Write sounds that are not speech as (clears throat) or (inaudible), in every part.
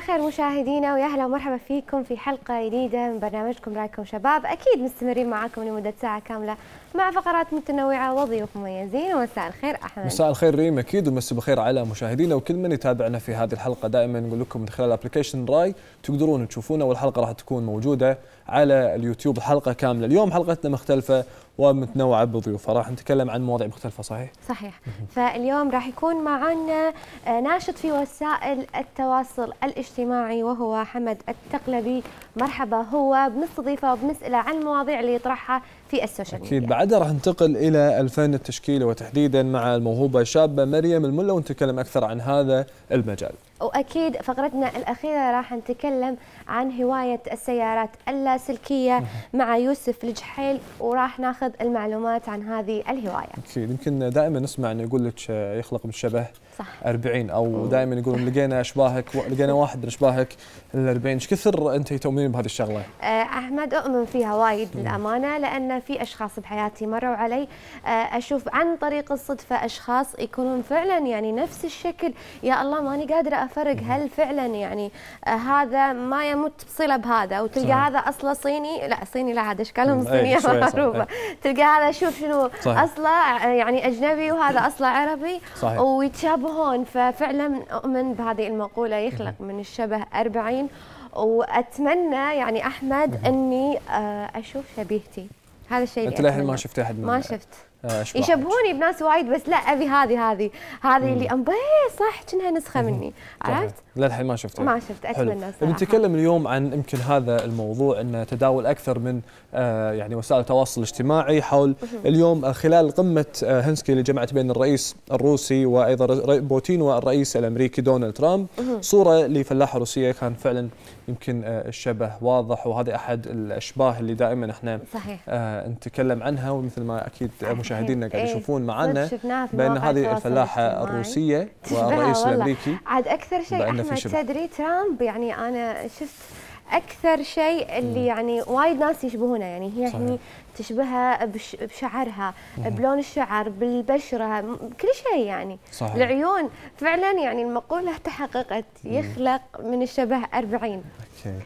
الخير مشاهدينا ويا اهلا ومرحبا فيكم في حلقه جديده من برنامجكم رايكم شباب اكيد مستمرين معاكم لمده ساعه كامله مع فقرات متنوعة وضيوف مميزين ومساء الخير أحمد مساء الخير ريم أكيد ومساء الخير على مشاهدينا وكل من يتابعنا في هذه الحلقة دائما نقول لكم من خلال أبليكيشن راي تقدرون تشوفونا والحلقة راح تكون موجودة على اليوتيوب الحلقة كاملة اليوم حلقتنا مختلفة ومتنوعة بضيوفها راح نتكلم عن مواضيع مختلفة صحيح؟ صحيح فاليوم راح يكون معنا آه، ناشط في وسائل التواصل الاجتماعي وهو حمد التقلبي مرحبا هو بنستضيفه وبنسأله عن المواضيع اللي يطرحها في السوشيال ميديا أكيد بعدها راح ننتقل إلى الفن التشكيلي وتحديدا مع الموهوبة شابة مريم الملا ونتكلم أكثر عن هذا المجال واكيد فقرتنا الاخيره راح نتكلم عن هوايه السيارات اللاسلكيه مع يوسف الجحيل وراح ناخذ المعلومات عن هذه الهوايه. اكيد يمكن دائما نسمع انه يقول لك يخلق من شبه صح 40 او دائما يقولون لقينا اشباهك لقينا واحد من اشباهك ال 40 ايش كثر انت تؤمنين بهذه الشغله؟ آه، احمد اؤمن فيها وايد للامانه لان في اشخاص بحياتي مروا علي آه، اشوف عن طريق الصدفه اشخاص يكونون فعلا يعني نفس الشكل يا الله ماني قادره فرق هل فعلا يعني آه، هذا ما يمت بصله بهذا وتلقى صحيح. هذا اصله صيني لا صيني لا عاد اشكالهم إيه، صينيه معروفه إيه. تلقى هذا شوف شنو صحيح. اصله آه، يعني اجنبي وهذا اصله عربي صحيح. ويتشابهون ففعلا اؤمن بهذه المقوله يخلق من الشبه 40 واتمنى يعني احمد اني آه، اشوف شبيهتي هذا الشيء انت للحين ما شفت احد ما شفت آه، يشبهوني بناس وايد بس لا ابي هذه هذه هذه اللي امبي صح كأنها نسخه مني عرفت؟ للحين ما شفتها ما شفت اتمنى صراحه بنتكلم اليوم عن يمكن هذا الموضوع انه تداول اكثر من آه يعني وسائل التواصل الاجتماعي حول اليوم آه، خلال قمه آه، هنسكي اللي جمعت بين الرئيس الروسي وايضا بوتين والرئيس الامريكي دونالد ترامب صوره لفلاحه روسيه كان فعلا يمكن آه، الشبه واضح وهذه احد الاشباه اللي دائما احنا صحيح. آه نتكلم عنها ومثل ما اكيد مشاهدينا قاعد إيه، يشوفون معنا بان هذه الفلاحه الروسيه (laughs) والرئيس الامريكي عاد اكثر شيء احمد تدري ترامب يعني انا شفت اكثر شيء اللي يعني وايد ناس يشبهونه يعني هي هني تشبهها بش بشعرها بلون الشعر بالبشره كل شيء يعني صحيح. العيون فعلا يعني المقوله تحققت يخلق من الشبه 40 أوكي.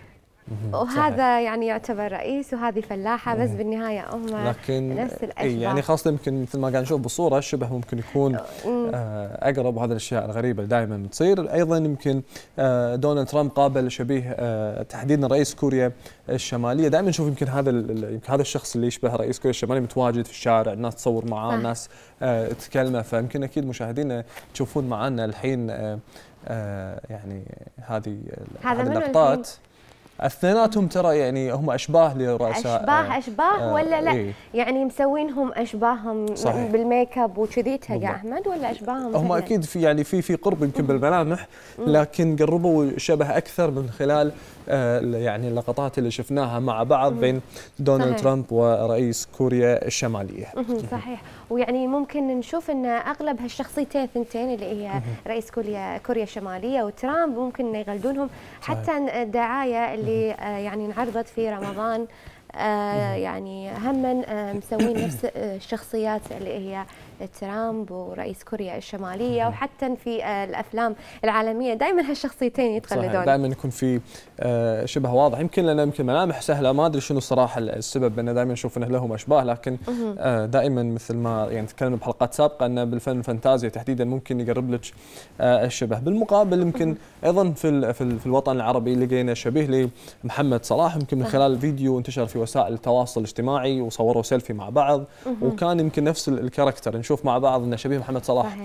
وهذا صحيح. يعني يعتبر رئيس وهذه فلاحه بس بالنهايه هم لكن نفس إيه يعني خاصه يمكن مثل ما قاعد نشوف بالصوره الشبه ممكن يكون آه اقرب وهذه الاشياء الغريبه اللي دائما بتصير ايضا يمكن آه دونالد ترامب قابل شبيه آه تحديدا رئيس كوريا الشماليه دائما نشوف يمكن هذا يمكن هذا الشخص اللي يشبه رئيس كوريا الشماليه متواجد في الشارع الناس تصور معاه الناس آه، تكلمه فيمكن اكيد مشاهدينا تشوفون معنا الحين آه، آه، يعني هذه هذا اللقطات اثنيناتهم ترى يعني هم اشباه لرؤساء اشباه آه، اشباه آه ولا لا؟ إيه؟ يعني مسوينهم اشباههم صحيح. بالميك اب وكذيتها يا احمد ولا اشباههم؟ هم اكيد في يعني في في قرب يمكن بالملامح لكن قربوا شبه اكثر من خلال آه يعني اللقطات اللي شفناها مع بعض بين دونالد صحيح. ترامب ورئيس كوريا الشماليه. صحيح ويعني ممكن نشوف ان اغلب هالشخصيتين الثنتين اللي هي رئيس كوريا كوريا الشماليه وترامب ممكن يغلدونهم حتى الدعايه اللي آه، يعني انعرضت في رمضان آه، يعني هم آه مسوين نفس آه، الشخصيات اللي هي ترامب ورئيس كوريا الشماليه وحتى في الافلام العالميه دائما هالشخصيتين يتقلدون دائما يكون في آه، شبه واضح يمكن لان يمكن ملامح سهله ما ادري شنو الصراحه السبب انه دائما نشوف انه لهم اشباه لكن آه، دائما مثل ما يعني تكلمنا بحلقات سابقه انه بالفن الفانتازيا تحديدا ممكن يقرب لك آه، الشبه بالمقابل يمكن ايضا في في الوطن العربي لقينا شبيه لمحمد صلاح يمكن من خلال فيديو انتشر في وسائل التواصل الاجتماعي وصوروا سيلفي مع بعض وكان يمكن نفس الكاركتر نشوف مع بعض انه شبيه محمد صلاح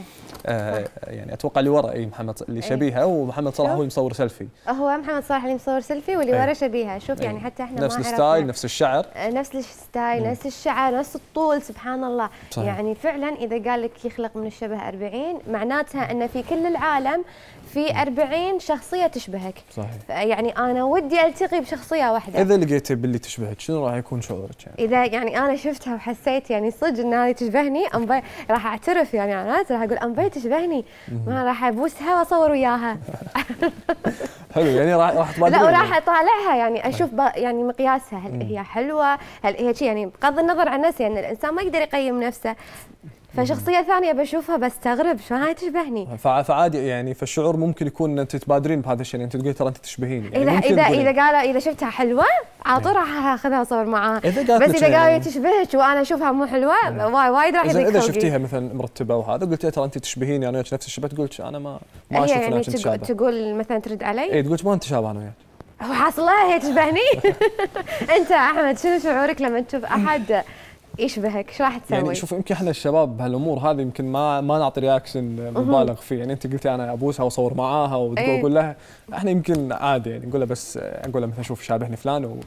يعني اتوقع اللي ورا اي محمد اللي شبيهه ومحمد صلاح هو اللي مصور سيلفي هو محمد صلاح اللي نصور سيلفي واللي إيه. ورا شبيهه شوف إيه. يعني حتى احنا نفس الستايل نفس الشعر آه، نفس الستايل إيه. نفس الشعر نفس الطول سبحان الله صحيح. يعني فعلا اذا قال لك يخلق من الشبه 40 معناتها ان في كل العالم في 40 شخصيه تشبهك صحيح يعني انا ودي التقي بشخصيه واحده اذا لقيتي باللي تشبهك شنو راح يكون شعورك يعني؟ اذا يعني انا شفتها وحسيت يعني صدق ان هذه تشبهني أمبي... راح اعترف يعني انا راح اقول امبي تشبهني ما راح ابوسها واصور وياها (laughs) حلو يعني راح راح (laughs) لا وراح اطالعها يعني اشوف يعني مقياسها هل هي حلوه هل هي شيء يعني بغض النظر عن نفسي يعني الانسان ما يقدر يقيم نفسه فشخصيه ثانيه بشوفها بستغرب شلون هاي تشبهني فعادي يعني فالشعور ممكن يكون انت تبادرين بهذا الشيء انت تقولي ترى انت تشبهيني يعني اذا اذا اذا قال اذا شفتها حلوه على طول راح اخذها اصور معاه إذا قالت بس اذا قالوا يعني. تشبهك وانا اشوفها مو حلوه نعم. وايد وايد راح يضيق اذا شفتيها مثلا مرتبه وهذا قلت ترى انت تشبهيني انا وياك نفس الشبه تقول انا ما ما اشوف يعني انت تشابه تقول مثلا ترد علي اي تقول ما انت شابه انا وياك هو هي تشبهني (laughs) انت احمد شنو شعورك لما تشوف احد يشبهك شو راح تسوي؟ يعني شوف يمكن احنا الشباب بهالامور هذه يمكن ما ما نعطي رياكشن مبالغ فيه يعني انت قلتي انا ابوسها واصور معاها واقول إيه. لها احنا يمكن عادي يعني نقول لها بس اقول لها مثلا شوف شابهني فلان و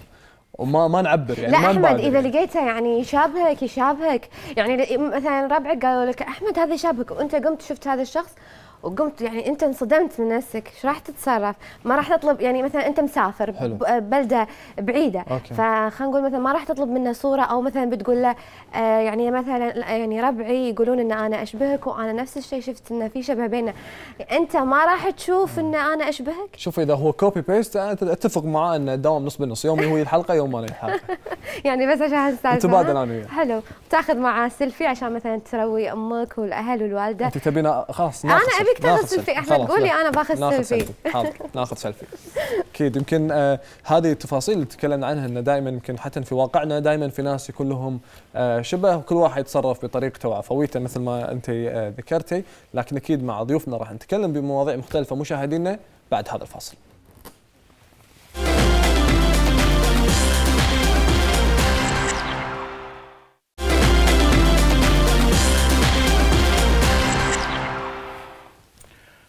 وما ما نعبر يعني لا ما احمد اذا يعني. لقيته يعني يشابهك يشابهك يعني مثلا ربعك قالوا لك احمد هذا يشابهك وانت قمت شفت هذا الشخص وقمت يعني انت انصدمت من نفسك شو راح تتصرف ما راح تطلب يعني مثلا انت مسافر حلو. بلده بعيده فخلينا نقول مثلا ما راح تطلب منه صوره او مثلا بتقول له آه، يعني مثلا يعني ربعي يقولون ان انا اشبهك وانا نفس الشيء شفت انه في شبه بيننا انت ما راح تشوف ان انا اشبهك شوف اذا هو كوبي بيست انا اتفق معاه انه دوام نص بالنص يوم هو الحلقه يوم انا الحلقه (laughs) يعني بس عشان تبادل نتبادل انا وياه حلو تاخذ معاه سيلفي عشان مثلا تروي امك والاهل والوالده انت تبينا خلاص انا ابي فيك تاخذ سيلفي احنا قول انا باخذ سيلفي حاضر (laughs) ناخذ سيلفي اكيد يمكن آه هذه التفاصيل اللي تكلمنا عنها انه دائما يمكن حتى في واقعنا دائما في ناس كلهم آه شبه وكل واحد يتصرف بطريقته وعفويته مثل ما انت آه ذكرتي لكن اكيد مع ضيوفنا راح نتكلم بمواضيع مختلفه مشاهدينا بعد هذا الفاصل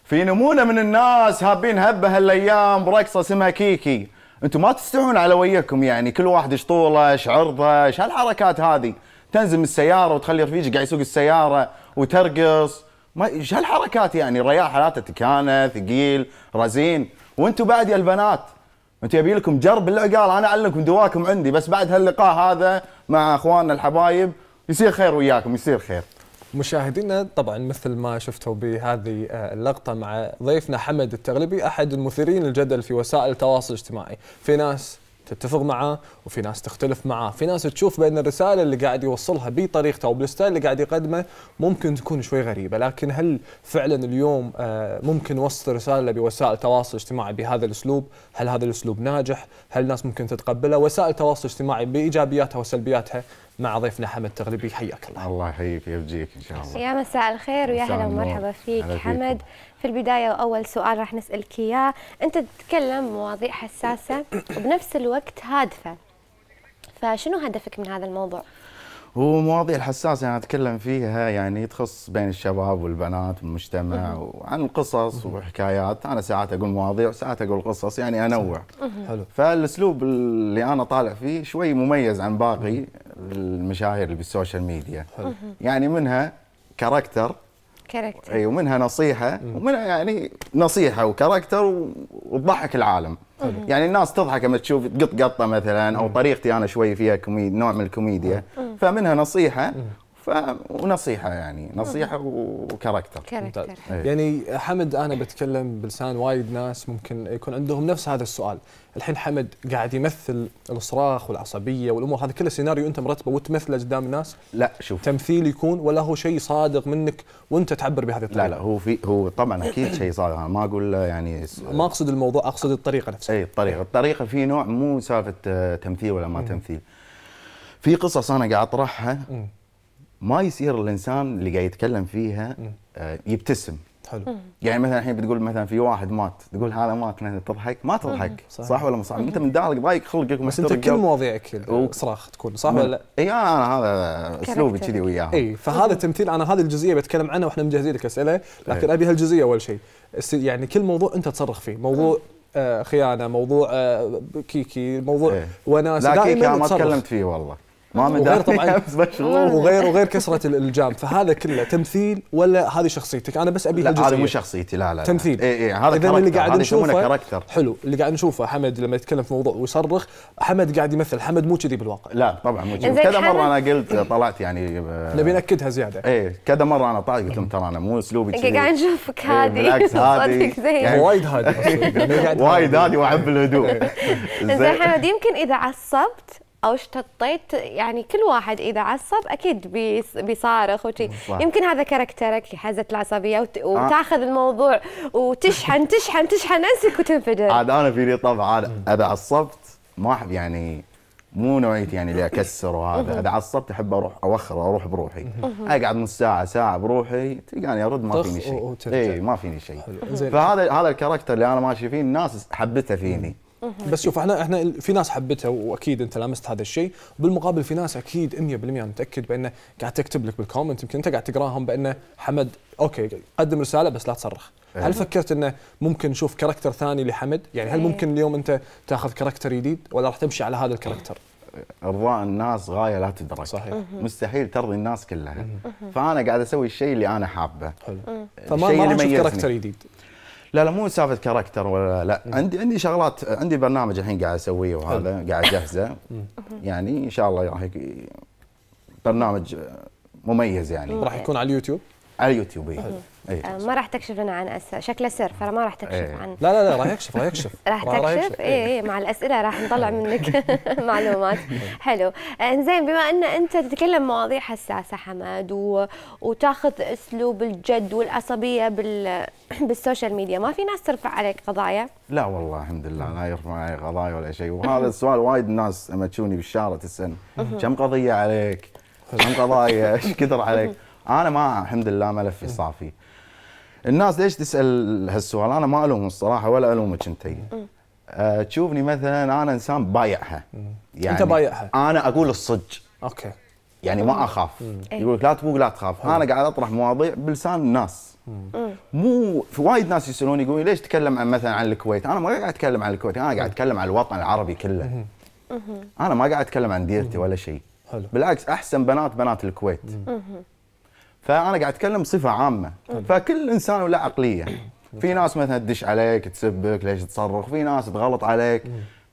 في نمونه من الناس هابين هبه هالايام برقصه اسمها كيكي انتم ما تستحون على ويكم يعني كل واحد ايش طوله ايش عرضه ايش هالحركات هذه تنزل من السياره وتخلي رفيجك قاعد يسوق السياره وترقص ما ايش هالحركات يعني الريال حالاته تكانه ثقيل رزين وانتم بعد يا البنات انتم يبي لكم جرب العقال انا اعلمكم دواكم عندي بس بعد هاللقاء هذا مع اخواننا الحبايب يصير خير وياكم يصير خير مشاهدينا طبعا مثل ما شفتوا بهذه آه، اللقطه مع ضيفنا حمد التغلبي احد المثيرين الجدل في وسائل التواصل الاجتماعي، في ناس تتفق معاه وفي ناس تختلف معاه، في ناس تشوف بان الرساله اللي قاعد يوصلها بطريقته او بالستايل اللي قاعد يقدمه ممكن تكون شوي غريبه، لكن هل فعلا اليوم آه، ممكن وصل رساله بوسائل التواصل الاجتماعي بهذا الاسلوب؟ هل هذا الاسلوب ناجح؟ هل الناس ممكن تتقبله؟ وسائل التواصل الاجتماعي بايجابياتها وسلبياتها مع ضيفنا حمد تغلبي حياك الله الله يحييك ويبجيك ان شاء الله يا مساء الخير ويا هلا ومرحبا فيك حمد في البدايه واول سؤال راح نسالك اياه انت تتكلم مواضيع حساسه وبنفس الوقت هادفه فشنو هدفك من هذا الموضوع ومواضيع الحساسة أنا يعني أتكلم فيها يعني تخص بين الشباب والبنات والمجتمع وعن قصص وحكايات أنا ساعات أقول مواضيع وساعات أقول قصص يعني أنوع حلو فالأسلوب اللي أنا طالع فيه شوي مميز عن باقي المشاهير اللي بالسوشيال ميديا حلو. يعني منها كاركتر كاركتر اي ومنها نصيحه ومنها يعني نصيحه وكاركتر وتضحك العالم مم. يعني الناس تضحك لما تشوف قط قطه مثلا او طريقتي انا شوي فيها كوميد نوع من الكوميديا مم. فمنها نصيحه ونصيحه يعني نصيحه وكاركتر كاركتر إيه. يعني حمد انا بتكلم بلسان وايد ناس ممكن يكون عندهم نفس هذا السؤال الحين حمد قاعد يمثل الصراخ والعصبيه والامور هذا كله سيناريو انت مرتبه وتمثله قدام الناس لا شوف تمثيل يكون ولا هو شيء صادق منك وانت تعبر بهذه الطريقه لا لا هو في هو طبعا اكيد شيء صادق انا ما اقول يعني ما اقصد الموضوع اقصد الطريقه نفسها اي الطريقه الطريقه في نوع مو سالفه آه، تمثيل ولا ما تمثيل في قصص انا قاعد اطرحها ما يصير الانسان اللي قاعد يتكلم فيها آه، يبتسم حلو يعني مثلا الحين بتقول مثلا في واحد مات تقول هذا مات مثلا تضحك ما تضحك صح, صح ولا مو صح انت من داخلك ضايق خلقك بس انت كل مواضيعك صراخ تكون صح ولا لا؟ اي انا هذا اسلوبي كذي وياهم اي فهذا تمثيل انا هذه الجزئيه بتكلم عنها واحنا مجهزين لك اسئله لكن ابي هالجزئيه اول شيء يعني كل موضوع انت تصرخ فيه موضوع آه، خيانه موضوع آه، كيكي موضوع وناس لا كيكي ما تكلمت فيه والله ما وغير طبعا (laughs) وغير وغير كسره الجام فهذا كله تمثيل ولا هذه شخصيتك انا بس ابي لا هذا مو شخصيتي لا لا, لا. تمثيل اي اي هذا اذا اللي قاعد نشوفه كاركتر حلو اللي قاعد نشوفه حمد لما يتكلم في موضوع ويصرخ حمد قاعد يمثل حمد مو كذي بالواقع لا طبعا مو كذي كذا مره انا قلت طلعت يعني آه، نبي ناكدها زياده اي كذا مره انا طلعت قلت لهم ترى انا مو اسلوبي إيه، كذي قاعد نشوفك إيه، هادي بالعكس (laughs) هادي يعني وايد هادي (laughs) يعني وايد هادي واحب الهدوء إيه. زين حمد يمكن اذا عصبت او اشتطيت يعني كل واحد اذا عصب اكيد بيصارخ وشي يمكن هذا كاركترك حزه العصبيه وت... آه. وتاخذ الموضوع وتشحن (laughs) تشحن تشحن انسك وتنفجر عاد انا فيني طبعا اذا عصبت ما احب يعني مو نوعيتي يعني اللي اكسر وهذا اذا عصبت احب اروح اوخر اروح بروحي اقعد نص ساعه ساعه بروحي تلقاني يعني ارد إيه، ما فيني شيء اي ما فيني شيء فهذا هذا الكاركتر اللي انا ماشي فيه الناس حبته فيني بس شوف احنا احنا في ناس حبتها واكيد انت لامست هذا الشيء وبالمقابل في ناس اكيد 100% انا متاكد بانه قاعد تكتب لك بالكومنت يمكن انت قاعد تقراهم بانه حمد اوكي قدم رساله بس لا تصرخ إيه. هل فكرت انه ممكن نشوف كاركتر ثاني لحمد يعني هل إيه. ممكن اليوم انت تاخذ كاركتر جديد ولا راح تمشي على هذا الكاركتر ارضاء الناس غايه لا تدرك صحيح مستحيل ترضي الناس كلها فانا قاعد اسوي الشيء اللي انا حابه حلو فما ما كاركتر جديد لا لا مو سالفه كاركتر ولا لا م. عندي عندي شغلات عندي برنامج الحين قاعد اسويه وهذا قاعد اجهزه يعني ان شاء الله راح برنامج مميز يعني راح يكون على اليوتيوب على اليوتيوب إيه. أيه. آه، ما راح تكشف لنا عن أس... شكله سر فما راح تكشف أيه. عن لا لا لا راح يكشف راح يكشف (laughs) راح تكشف اي اي مع الاسئله راح نطلع إيه. منك (laughs) معلومات (laughs) حلو آه، انزين بما ان انت تتكلم مواضيع حساسه حمد و... وتاخذ اسلوب الجد والعصبيه بال... (clears throat) بالسوشيال ميديا ما في ناس ترفع عليك قضايا لا والله الحمد لله لا يرفع علي قضايا ولا شيء وهذا السؤال وايد الناس لما تشوني بالشارع تسال كم قضيه عليك كم قضايا ايش كثر عليك انا ما الحمد لله ملفي صافي الناس ليش تسال هالسؤال انا ما الوم الصراحه ولا الومك انت. آه، تشوفني مثلا انا انسان بايعها يعني انت بايعها انا اقول الصج اوكي يعني ما اخاف إيه. يقول لك لا تبوق لا تخاف انا قاعد اطرح مواضيع بلسان الناس مو في وايد ناس يسالوني يقولون ليش تتكلم عن مثلا عن الكويت انا ما قاعد اتكلم عن الكويت انا قاعد اتكلم عن الوطن العربي كله انا ما قاعد اتكلم عن ديرتي ولا شيء بالعكس احسن بنات بنات الكويت فانا قاعد اتكلم بصفه عامه فكل انسان وله عقليه في ناس مثلا تدش عليك تسبك ليش تصرخ في ناس تغلط عليك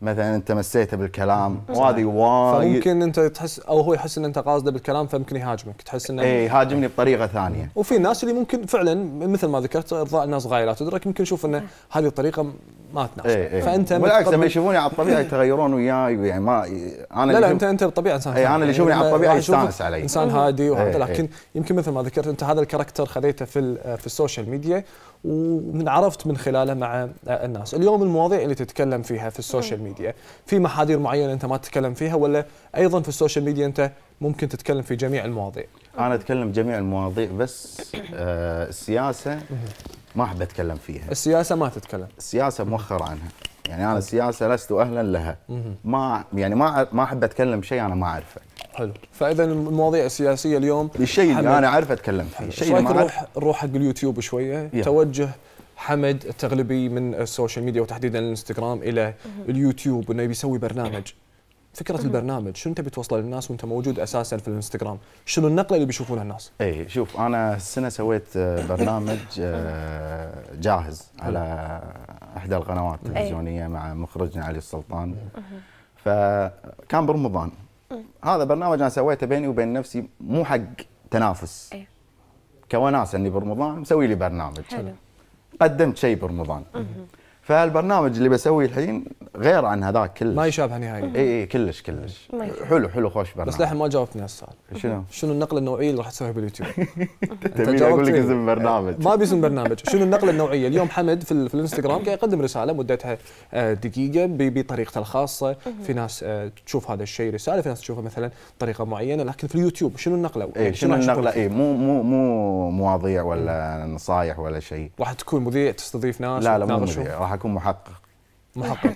مثلا انت مسيته بالكلام وهذه وايد فممكن انت تحس او هو يحس ان انت قاصده بالكلام فممكن يهاجمك تحس انه اي يهاجمني بطريقه ثانيه وفي ناس اللي ممكن فعلا مثل ما ذكرت ارضاء الناس غايه لا تدرك يمكن يشوف انه هذه الطريقه ما تناسبك اي اي فانت بالعكس لما يشوفوني على الطبيعه (laughs) يتغيرون وياي يعني ما انا لا لا انت انت بالطبيعه انسان اي انا اللي يشوفني على يعني الطبيعه يستانس علي انسان هادي إيه، وهذا إيه. لكن يمكن مثل ما ذكرت انت هذا الكاركتر خذيته في في السوشيال ميديا عرفت من خلاله مع الناس اليوم المواضيع اللي تتكلم فيها في السوشيال ميديا ميديا في محاذير معينه انت ما تتكلم فيها ولا ايضا في السوشيال ميديا انت ممكن تتكلم في جميع المواضيع انا اتكلم جميع المواضيع بس آه، السياسه ما احب اتكلم فيها السياسه ما تتكلم السياسه مؤخر عنها يعني انا السياسه لست اهلا لها ما يعني ما ما احب اتكلم شيء انا ما اعرفه حلو فاذا المواضيع السياسيه اليوم الشيء اللي انا اعرف اتكلم فيه الشيء ما نروح نروح حق اليوتيوب شويه يه. توجه حمد التغلبي من السوشيال ميديا وتحديدا الانستغرام الى اليوتيوب وانه يبي يسوي برنامج فكره البرنامج شنو تبي توصله للناس وانت موجود اساسا في الانستغرام شنو النقله اللي بيشوفونها الناس اي شوف انا السنه سويت آه، برنامج آه، جاهز على احدى القنوات التلفزيونيه مع مخرجنا علي السلطان فكان برمضان هذا برنامج انا سويته بيني وبين نفسي مو حق تنافس إيه. كوناس اني يعني برمضان مسوي لي برنامج حلو قدمت شيء برمضان فالبرنامج اللي بسويه الحين غير عن هذاك كلش ما يشابه نهائيا اي اي كلش كلش حلو حلو خوش برنامج بس للحين ما جاوبتني هالسؤال شنو؟ شنو النقله النوعيه اللي راح تسويها باليوتيوب؟ (laughs) تبي اقول لك اسم برنامج ما ابي اسم برنامج شنو النقله النوعيه؟ اليوم حمد في, في الانستغرام قاعد يقدم رساله مدتها آه، دقيقه بطريقته الخاصه في ناس آه، تشوف هذا الشيء رساله في ناس تشوفها مثلا بطريقه معينه لكن في اليوتيوب شنو النقله؟ اي يعني شنو النقله؟ اي مو مو مو مواضيع ولا نصايح ولا شيء راح تكون مذيع تستضيف ناس لا لا مو مذيع راح اكون محقق محقق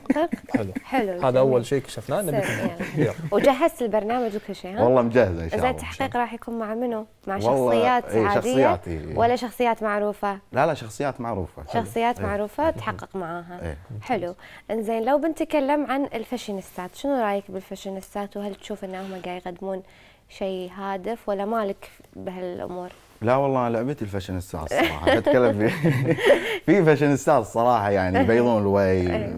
حلو حلو هذا اول شيء كشفناه نبي يعني. وجهزت البرنامج وكل شيء ها؟ والله مجهزه ان شاء الله اذا التحقيق راح يكون مع منو؟ مع شخصيات عاديه شخصيات إيه. ولا شخصيات معروفه؟ لا لا شخصيات معروفه شخصيات إيه. معروفه إيه. تحقق معاها إيه. حلو انزين لو بنتكلم عن الفاشينيستات شنو رايك بالفاشينيستات وهل تشوف انهم قاعد يقدمون شيء هادف ولا مالك بهالامور؟ لا والله لعبتي الفاشن ستار الصراحه اتكلم في (laughs) في فاشن ستار الصراحه يعني يبيضون (laughs) الوجه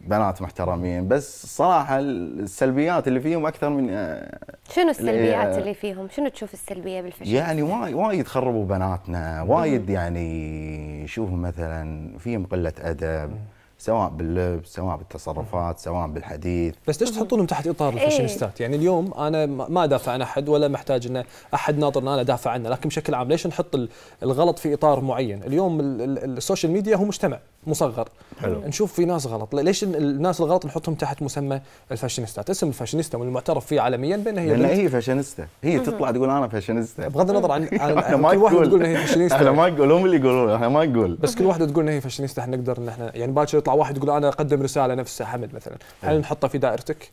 بنات محترمين بس الصراحه السلبيات اللي فيهم اكثر من آه، شنو السلبيات آه، اللي فيهم؟ شنو تشوف السلبيه بالفشل؟ يعني وايد وايد خربوا بناتنا، وايد يعني شوفوا مثلا فيهم قله ادب سواء باللبس سواء بالتصرفات سواء بالحديث بس ليش تحطونهم تحت اطار الفاشينيستات إيه. يعني اليوم انا ما دافع عن احد ولا محتاج ان احد ناطر انا دافع عنه لكن بشكل عام ليش نحط الغلط في اطار معين اليوم السوشيال ميديا هو مجتمع مصغر حلو. نشوف في ناس غلط ليش الناس الغلط نحطهم تحت مسمى الفاشينيستا اسم الفاشينيستا والمعترف فيه عالميا بان هي لان هي فاشينيستا هي تطلع تقول انا فاشينيستا بغض النظر عن, عن احنا ما كل واحد تقول هي فاشينيستا احنا ما نقول هم اللي يقولون احنا ما نقول بس كل واحده تقول هي فاشينيستا احنا نقدر ان احنا يعني باكر يطلع واحد يقول انا اقدم رساله نفسها حمد مثلا هل نحطه في دائرتك؟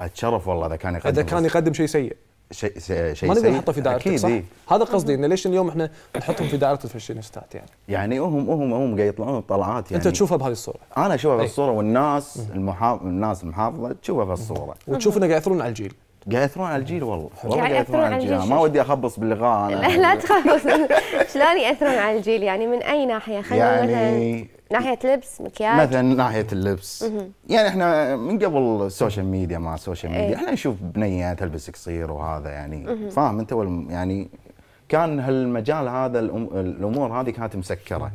اتشرف والله اذا كان يقدم اذا كان يقدم شيء سيء شيء شيء ما نقدر نحطه في دائره صح؟ إيه؟ هذا قصدي انه ليش اليوم احنا نحطهم في دائره الفاشينيستات يعني؟ يعني هم هم هم قاعد يطلعون طلعات يعني انت تشوفها بهذه الصوره انا اشوفها بهالصوره إيه. والناس المحاف... الناس المحافظه تشوفها بهالصوره وتشوف انه قاعد ياثرون على الجيل قاعد ياثرون على الجيل والله والله قاعد ياثرون على الجيل ما ودي اخبص باللغه انا لا تخبص (laughs) شلون ياثرون على الجيل يعني من اي ناحيه خلينا يعني ناحيه لبس مكياج مثلا ناحيه اللبس يعني احنا من قبل السوشيال ميديا مع السوشيال ميديا احنا نشوف بنيه تلبس قصير وهذا يعني فاهم انت يعني كان هالمجال هذا الامور هذه كانت مسكره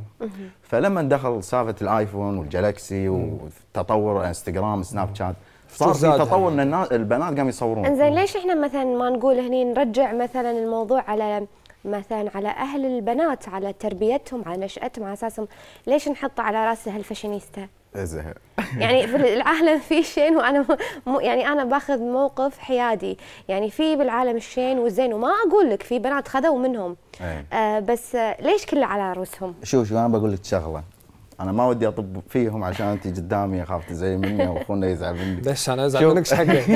فلما دخل سالفه الايفون والجلاكسي وتطور انستغرام سناب شات صار في تطور يعني. ان البنات قاموا يصورون انزين ليش احنا مثلا ما نقول هني نرجع مثلا الموضوع على مثلا على اهل البنات على تربيتهم على نشاتهم على اساسهم ليش نحط على راسه هالفاشينيستا؟ ازهق (laughs) يعني في العالم في شين وانا مو يعني انا باخذ موقف حيادي يعني في بالعالم الشين والزين وما اقول لك في بنات خذوا منهم أي. آه بس آه ليش كله على رؤوسهم؟ شوف شو انا بقول لك شغله انا ما ودي اطب فيهم عشان انت قدامي اخاف تزعلي مني او اخونا يزعل مني بس انا ازعل منك حقك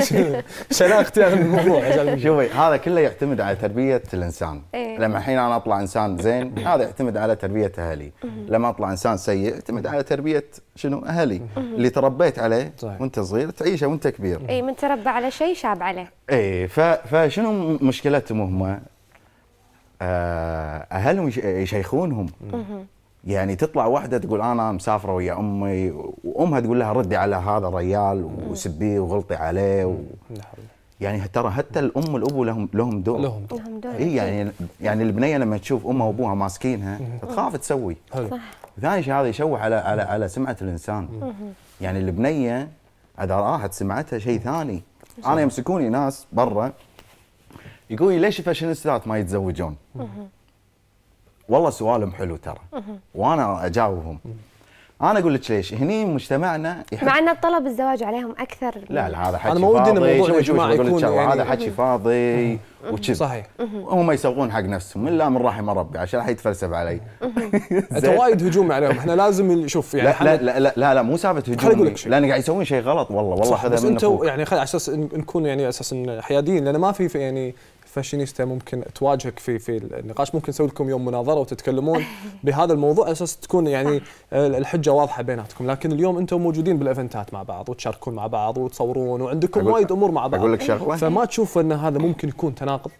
عشان اختيار الموضوع شوفي هذا كله يعتمد على تربيه الانسان إيه؟ لما الحين انا اطلع انسان زين هذا يعتمد على تربيه اهلي لما اطلع انسان سيء يعتمد على تربيه شنو اهلي اللي تربيت عليه وانت صغير تعيشه وانت كبير اي من تربى على شيء شاب عليه اي فشنو مشكلتهم هم آه، اهلهم يشيخونهم يعني تطلع واحده تقول انا مسافره ويا امي وامها تقول لها ردي على هذا الريال وسبيه وغلطي عليه و... يعني ترى حتى الام والابو لهم لهم دور لهم دور, اي إيه يعني يعني البنيه لما تشوف امها وابوها ماسكينها تخاف تسوي صح ثاني شيء هذا يشوح على على على سمعه الانسان يعني البنيه اذا راحت سمعتها شيء ثاني انا يمسكوني ناس برا يقول لي ليش الفاشينيستات ما يتزوجون؟ والله سؤالهم حلو ترى وانا اجاوبهم انا اقول لك ليش هني مجتمعنا يحب مع ان الطلب الزواج عليهم اكثر لا لا هذا حكي فاضي ما ودي اقول لك هذا يعني حكي فاضي وكذي صحيح هم يسوقون حق نفسهم الا من رحم ربي عشان راح يتفلسف علي (laughs) انت وايد هجوم عليهم احنا لازم نشوف يعني لا, لا لا لا لا مو سالفه هجوم لان قاعد يسوون شيء غلط والله والله هذا بس انتم يعني خل على اساس نكون يعني على اساس حياديين لان ما في يعني فاشينيستا ممكن تواجهك في في النقاش ممكن نسوي لكم يوم مناظره وتتكلمون (laughs) بهذا الموضوع اساس تكون يعني الحجه واضحه بيناتكم لكن اليوم انتم موجودين بالايفنتات مع بعض وتشاركون مع بعض وتصورون وعندكم وايد امور مع بعض اقول لك شغله فما تشوف ان هذا ممكن يكون تناقض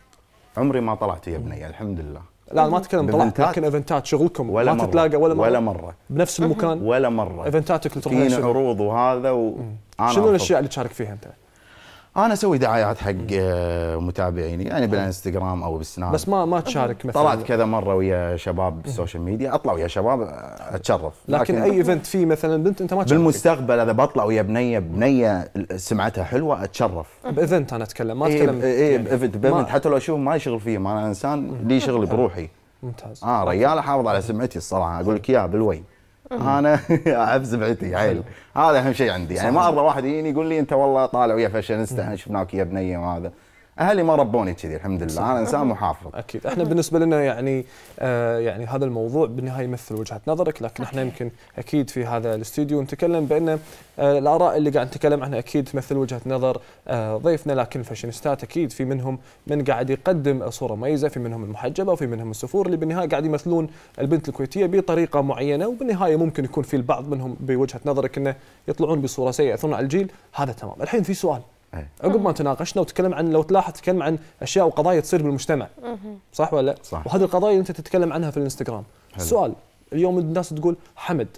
عمري ما طلعت يا بني الحمد لله لا ما اتكلم طلعت لكن ايفنتات شغلكم ولا ما تتلاقى ولا مرة ولا مرة بنفس المكان ولا مرة ايفنتاتك اللي تروحون عروض وهذا وانا شنو الاشياء اللي تشارك فيها انت؟ انا اسوي دعايات حق آه، متابعيني يعني بالانستغرام آه. او بالسناب بس ما ما تشارك مثلا طلعت كذا مره ويا شباب بالسوشيال ميديا اطلع ويا شباب آه، اتشرف لكن, لكن اي ايفنت فيه مثلا بنت انت ما تشارك بالمستقبل اذا بطلع ويا بنيه بنيه سمعتها حلوه اتشرف بايفنت طيب، انا اتكلم ما إيه، اتكلم اي إيه بايفنت يعني بايفنت حتى لو اشوف ما شغل فيه ما انا انسان لي شغل بروحي ممتاز اه ريال احافظ على سمعتي الصراحه اقول لك اياها بالوي انا (laughs) اعب زبعتي عيل هذا اهم شيء عندي يعني ما ابغى واحد يجيني يقول لي انت والله طالع ويا فاشينيستا احنا شفناك يا بنيه وهذا اهلي ما ربوني كذي الحمد لله انا انسان محافظ اكيد احنا بالنسبه لنا يعني آه يعني هذا الموضوع بالنهايه يمثل وجهه نظرك لكن احنا يمكن اكيد في هذا الاستوديو نتكلم بان آه الاراء اللي قاعد نتكلم عنها اكيد تمثل وجهه نظر آه ضيفنا لكن الفاشينيستات اكيد في منهم من قاعد يقدم صوره مميزه في منهم المحجبه وفي منهم السفور اللي بالنهايه قاعد يمثلون البنت الكويتيه بطريقه معينه وبالنهايه ممكن يكون في البعض منهم بوجهه نظرك انه يطلعون بصوره سيئه ياثرون على الجيل هذا تمام الحين في سؤال إيه. عقب ما تناقشنا وتكلم عن لو تلاحظ تكلم عن اشياء وقضايا تصير بالمجتمع صح ولا لا؟ صح وهذه القضايا انت تتكلم عنها في الانستغرام حلو. سؤال اليوم الناس تقول حمد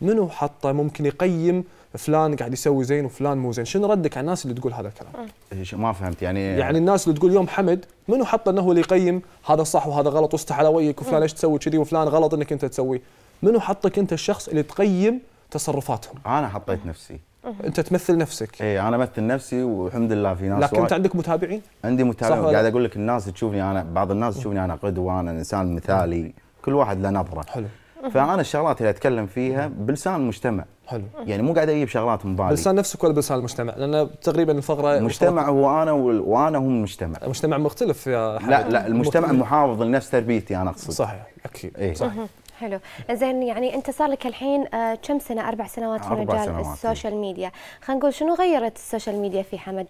منو حطه ممكن يقيم فلان قاعد يسوي زين وفلان مو زين شنو ردك على الناس اللي تقول هذا الكلام إيه، ما فهمت يعني يعني الناس اللي تقول يوم حمد منو حطه انه هو اللي يقيم هذا صح وهذا غلط واستح على وجهك وفلان ايش تسوي كذي وفلان غلط انك انت تسوي منو حطك انت الشخص اللي تقيم تصرفاتهم انا حطيت نفسي انت تمثل نفسك اي انا امثل نفسي والحمد لله في ناس لكن انت عندك متابعين؟ عندي متابعين قاعد اقول لك الناس تشوفني انا بعض الناس تشوفني انا قدوه انا انسان مثالي كل واحد له نظره حلو فانا الشغلات اللي اتكلم فيها بلسان المجتمع حلو يعني مو قاعد اجيب شغلات من بالي بلسان نفسك ولا بلسان المجتمع؟ لان تقريبا الفقره المجتمع هو انا وانا هم المجتمع المجتمع مختلف يا حبيبي لا لا المجتمع مختلف. محافظ لنفس تربيتي انا اقصد صحيح اكيد إيه؟ صحيح حلو زين يعني انت صار لك الحين آه، كم سنه اربع سنوات في مجال إيه. السوشيال ميديا خلينا نقول شنو غيرت السوشيال ميديا في حمد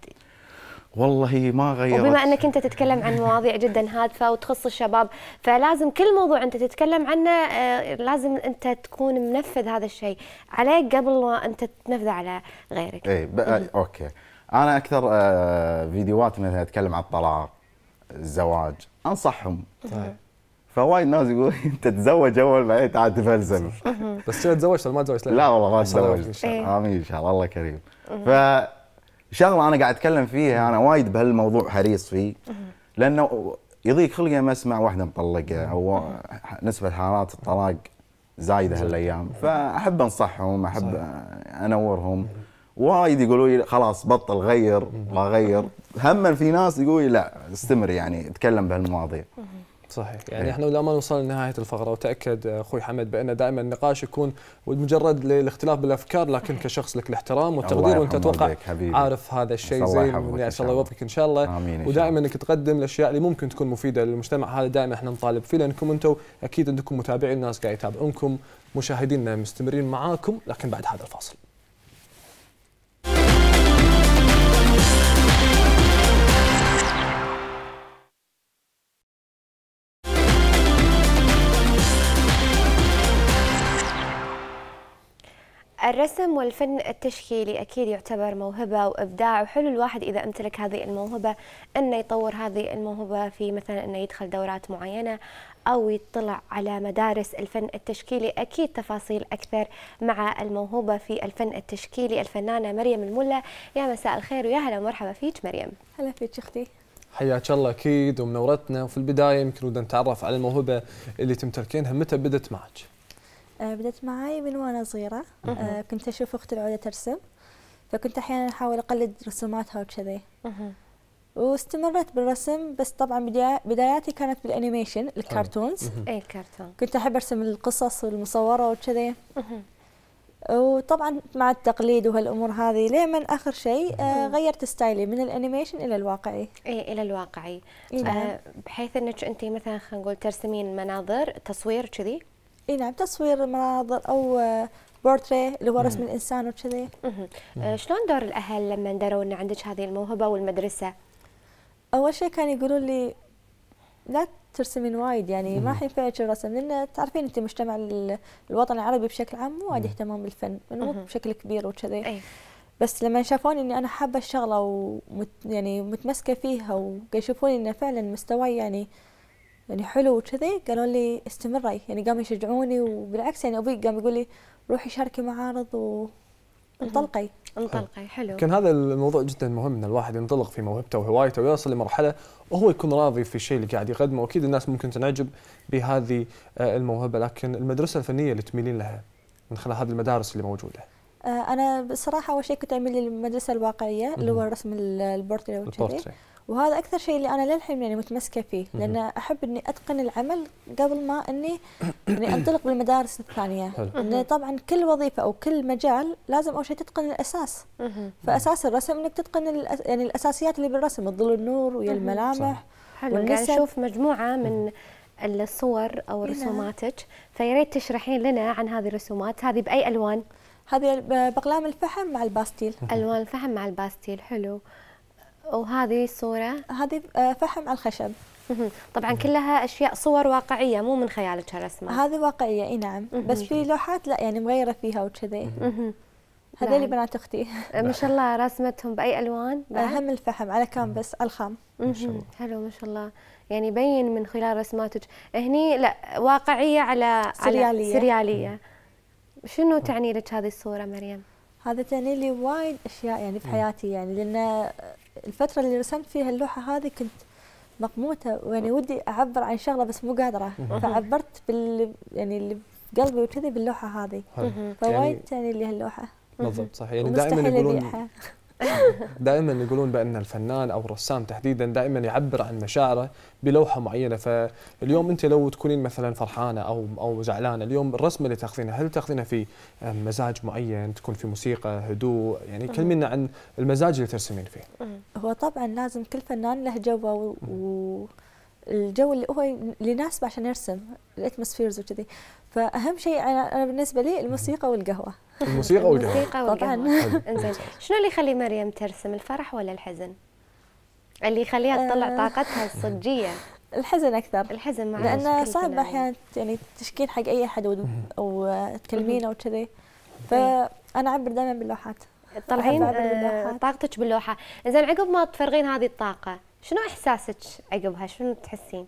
والله ما غيرت وبما انك انت تتكلم عن مواضيع جدا هادفه وتخص الشباب فلازم كل موضوع انت تتكلم عنه آه، لازم انت تكون منفذ هذا الشيء عليك قبل ما انت تنفذه على غيرك اي اوكي انا اكثر آه، فيديوهات مثلا اتكلم عن الطلاق الزواج انصحهم طيب فوايد ناس يقول (laughs) انت تزوج اول بعدين تعال تفلسف (laughs) بس كذا ولا ما تزوجت لا والله ما تزوجت امين ان شاء الله الله كريم ف شغله انا قاعد اتكلم فيها انا وايد بهالموضوع حريص فيه لانه يضيق خلقي ما اسمع واحده مطلقه او نسبه حالات الطلاق زايده هالايام فاحب انصحهم احب انورهم وايد يقولوا لي خلاص بطل غير ما غير هم في ناس يقولوا لي لا استمر يعني اتكلم بهالمواضيع صحيح يعني إيه. احنا لما نوصل لنهايه الفقره وتاكد اخوي حمد بان دائما النقاش يكون مجرد للاختلاف بالافكار لكن آه. كشخص لك الاحترام والتقدير وانت اتوقع عارف هذا الشيء زين يعني الله يوفقك ان شاء الله ودائما انك تقدم الاشياء اللي ممكن تكون مفيده للمجتمع هذا دائما احنا نطالب فيه لانكم انتم اكيد عندكم متابعين الناس قاعد يتابعونكم مشاهدينا مستمرين معاكم لكن بعد هذا الفاصل الرسم والفن التشكيلي أكيد يعتبر موهبة وإبداع وحلو الواحد إذا امتلك هذه الموهبة أنه يطور هذه الموهبة في مثلا أنه يدخل دورات معينة أو يطلع على مدارس الفن التشكيلي أكيد تفاصيل أكثر مع الموهوبة في الفن التشكيلي الفنانة مريم الملا يا مساء الخير ويا هلا ومرحبا فيك مريم هلا فيك أختي حياك الله اكيد ومنورتنا وفي البدايه يمكن ودنا نتعرف على الموهبه اللي تمتلكينها متى بدت معك؟ آه، بدأت معي من وأنا صغيرة آه، كنت أشوف أختي العودة ترسم فكنت أحيانا أحاول أقلد رسوماتها وكذي واستمرت بالرسم بس طبعا بداياتي كانت بالانيميشن الكرتونز اي الكرتون كنت احب ارسم القصص المصوره وكذي وطبعا مع التقليد وهالامور هذه لين اخر شيء آه، غيرت ستايلي من الانيميشن الى الواقعي اي الى الواقعي نعم. بحيث انك انت مثلا خلينا نقول ترسمين مناظر تصوير كذي اي نعم تصوير مناظر او بورتري آه، اللي هو رسم الانسان وكذي آه، شلون دور الاهل لما دروا ان عندك هذه الموهبه والمدرسه؟ اول شيء كانوا يقولوا لي لا ترسمين وايد يعني ما حينفعك الرسم لان تعرفين انت المجتمع الوطني العربي بشكل عام مو وايد اهتمام بالفن مو بشكل كبير وكذي بس لما شافوني اني انا حابه الشغله ومت يعني متمسكه فيها ويشوفوني انه فعلا مستواي يعني يعني حلو وكذي قالوا لي استمري يعني قاموا يشجعوني وبالعكس يعني ابوي قام يقول لي روحي شاركي معارض و انطلقي انطلقي حلو كان هذا الموضوع جدا مهم ان الواحد ينطلق في موهبته وهوايته ويوصل لمرحله وهو يكون راضي في الشيء اللي قاعد يقدمه اكيد الناس ممكن تنعجب بهذه آه، الموهبه لكن المدرسه الفنيه اللي تميلين لها من خلال هذه المدارس اللي موجوده آه، انا بصراحه اول شيء كنت اميل للمدرسه الواقعيه اللي هو الرسم البورتري وهذا اكثر شيء اللي انا للحين يعني متمسكه فيه لان احب اني اتقن العمل قبل ما اني يعني (coughs) انطلق بالمدارس الثانيه لان طبعا كل وظيفه او كل مجال لازم اول شيء تتقن الاساس فاساس الرسم انك تتقن يعني الاساسيات اللي بالرسم الظل النور ويا الملامح حلو قاعد اشوف مجموعه من الصور او إيه نعم. رسوماتك فيا ريت تشرحين لنا عن هذه الرسومات هذه باي الوان هذه بأقلام الفحم مع الباستيل الوان الفحم مع الباستيل حلو وهذه الصورة هذه آه، فحم على الخشب طبعا كلها اشياء صور واقعيه مو من خيالك هالرسمه. هذه واقعيه اي نعم بس في لوحات لا يعني مغيره فيها وكذي هذول نعم. بنات اختي (laughs) ما شاء الله رسمتهم باي الوان اهم الفحم على كانفاس على الخام حلو ما شاء الله يعني بين من خلال رسماتك هني لا واقعيه على سرياليه على سرياليه شنو تعني لك هذه الصوره مريم؟ هذا تعني لي وايد اشياء يعني في حياتي يعني لان الفتره اللي رسمت فيها اللوحه هذه كنت مقموته ويعني ودي اعبر عن شغله بس مو قادره فعبرت بال يعني اللي بقلبي وكذي باللوحه هذه فوايد يعني اللي هاللوحه بالضبط صحيح يعني دائما يقولون (laughs) دائما يقولون بان الفنان او الرسام تحديدا دائما يعبر عن مشاعره بلوحه معينه فاليوم انت لو تكونين مثلا فرحانه او او زعلانه اليوم الرسمه اللي تاخذينها هل تاخذينها في مزاج معين تكون في موسيقى هدوء يعني كلمينا عن المزاج اللي ترسمين فيه هو طبعا لازم كل فنان له جوه و... الجو اللي هو اللي يناسبه عشان يرسم الاتموسفيرز وكذي فاهم شيء انا بالنسبه لي الموسيقى والقهوه الموسيقى والقهوه الموسيقى والقهوه طبعا (laughs) شنو اللي يخلي مريم ترسم الفرح ولا الحزن؟ اللي يخليها آه. تطلع طاقتها الصجيه (laughs) الحزن اكثر الحزن مع لانه صعب احيانا يعني تشكين حق اي احد وتكلمينه وكذي إيه. فانا اعبر دائما باللوحات تطلعين آه، طاقتك باللوحه زين عقب ما تفرغين هذه الطاقه شنو احساسك عقبها شنو تحسين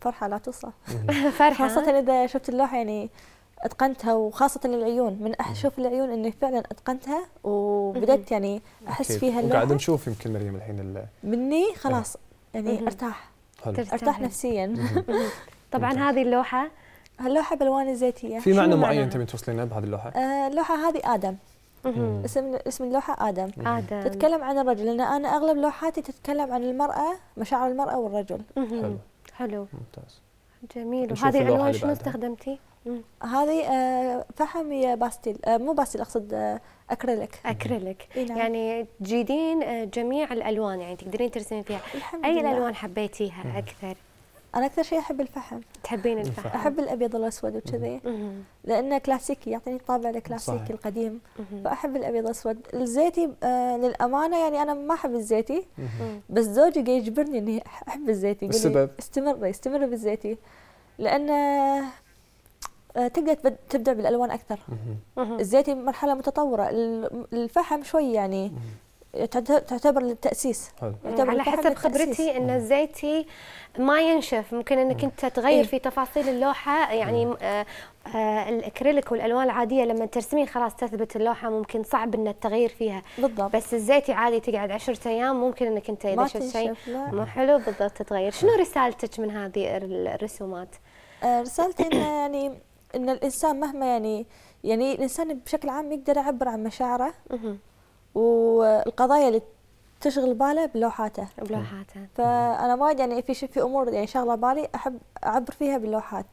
فرحه لا توصف (laughs) فرحه خاصه اذا شفت اللوحه يعني اتقنتها وخاصه العيون من اشوف العيون اني فعلا اتقنتها وبدأت يعني احس فيها اللوحه قاعد نشوف يمكن مريم الحين مني إيه. خلاص يعني ارتاح ارتاح نفسيا (laughs) طبعا هذه اللوحه اللوحه بالوان الزيتيه في معنى معين تبي توصلينا بهذه اللوحه؟ آه، اللوحه هذه ادم اسم اسم اللوحه ادم ادم تتكلم عن الرجل لان انا اغلب لوحاتي تتكلم عن المراه مشاعر المراه والرجل حلو حلو ممتاز جميل وهذه الالوان شنو استخدمتي؟ هذه آه، فحم باستيل آه، مو باستيل اقصد آه، اكريليك اكريليك نعم. يعني تجيدين جميع الالوان يعني تقدرين ترسمين فيها اي لله. الالوان حبيتيها اكثر انا اكثر شيء احب الفحم تحبين الفحم احب الابيض والاسود وكذي لانه كلاسيكي يعطيني الطابع الكلاسيكي القديم فاحب الابيض والاسود الزيتي آه، للامانه يعني انا ما احب الزيتي بس زوجي قاعد يجبرني اني احب الزيتي السبب استمري استمري بالزيتي لانه آه، تقدر تبدع بالالوان اكثر الزيتي مرحله متطوره الفحم شوي يعني تعتبر للتاسيس حلو. تعتبر على حسب خبرتي ان الزيتي ما ينشف ممكن انك انت تغير إيه؟ في تفاصيل اللوحه يعني آه آه الاكريليك والالوان العاديه لما ترسمين خلاص تثبت اللوحه ممكن صعب ان التغيير فيها بالضبط بس الزيتي عادي تقعد 10 ايام ممكن انك انت اذا شفت شيء مو حلو بالضبط تتغير شنو رسالتك من هذه الرسومات آه رسالتي انه يعني ان الانسان مهما يعني يعني الانسان بشكل عام يقدر يعبر عن مشاعره والقضايا اللي تشغل باله بلوحاته بلوحاته فانا وايد يعني في في امور يعني شغله بالي احب اعبر فيها باللوحات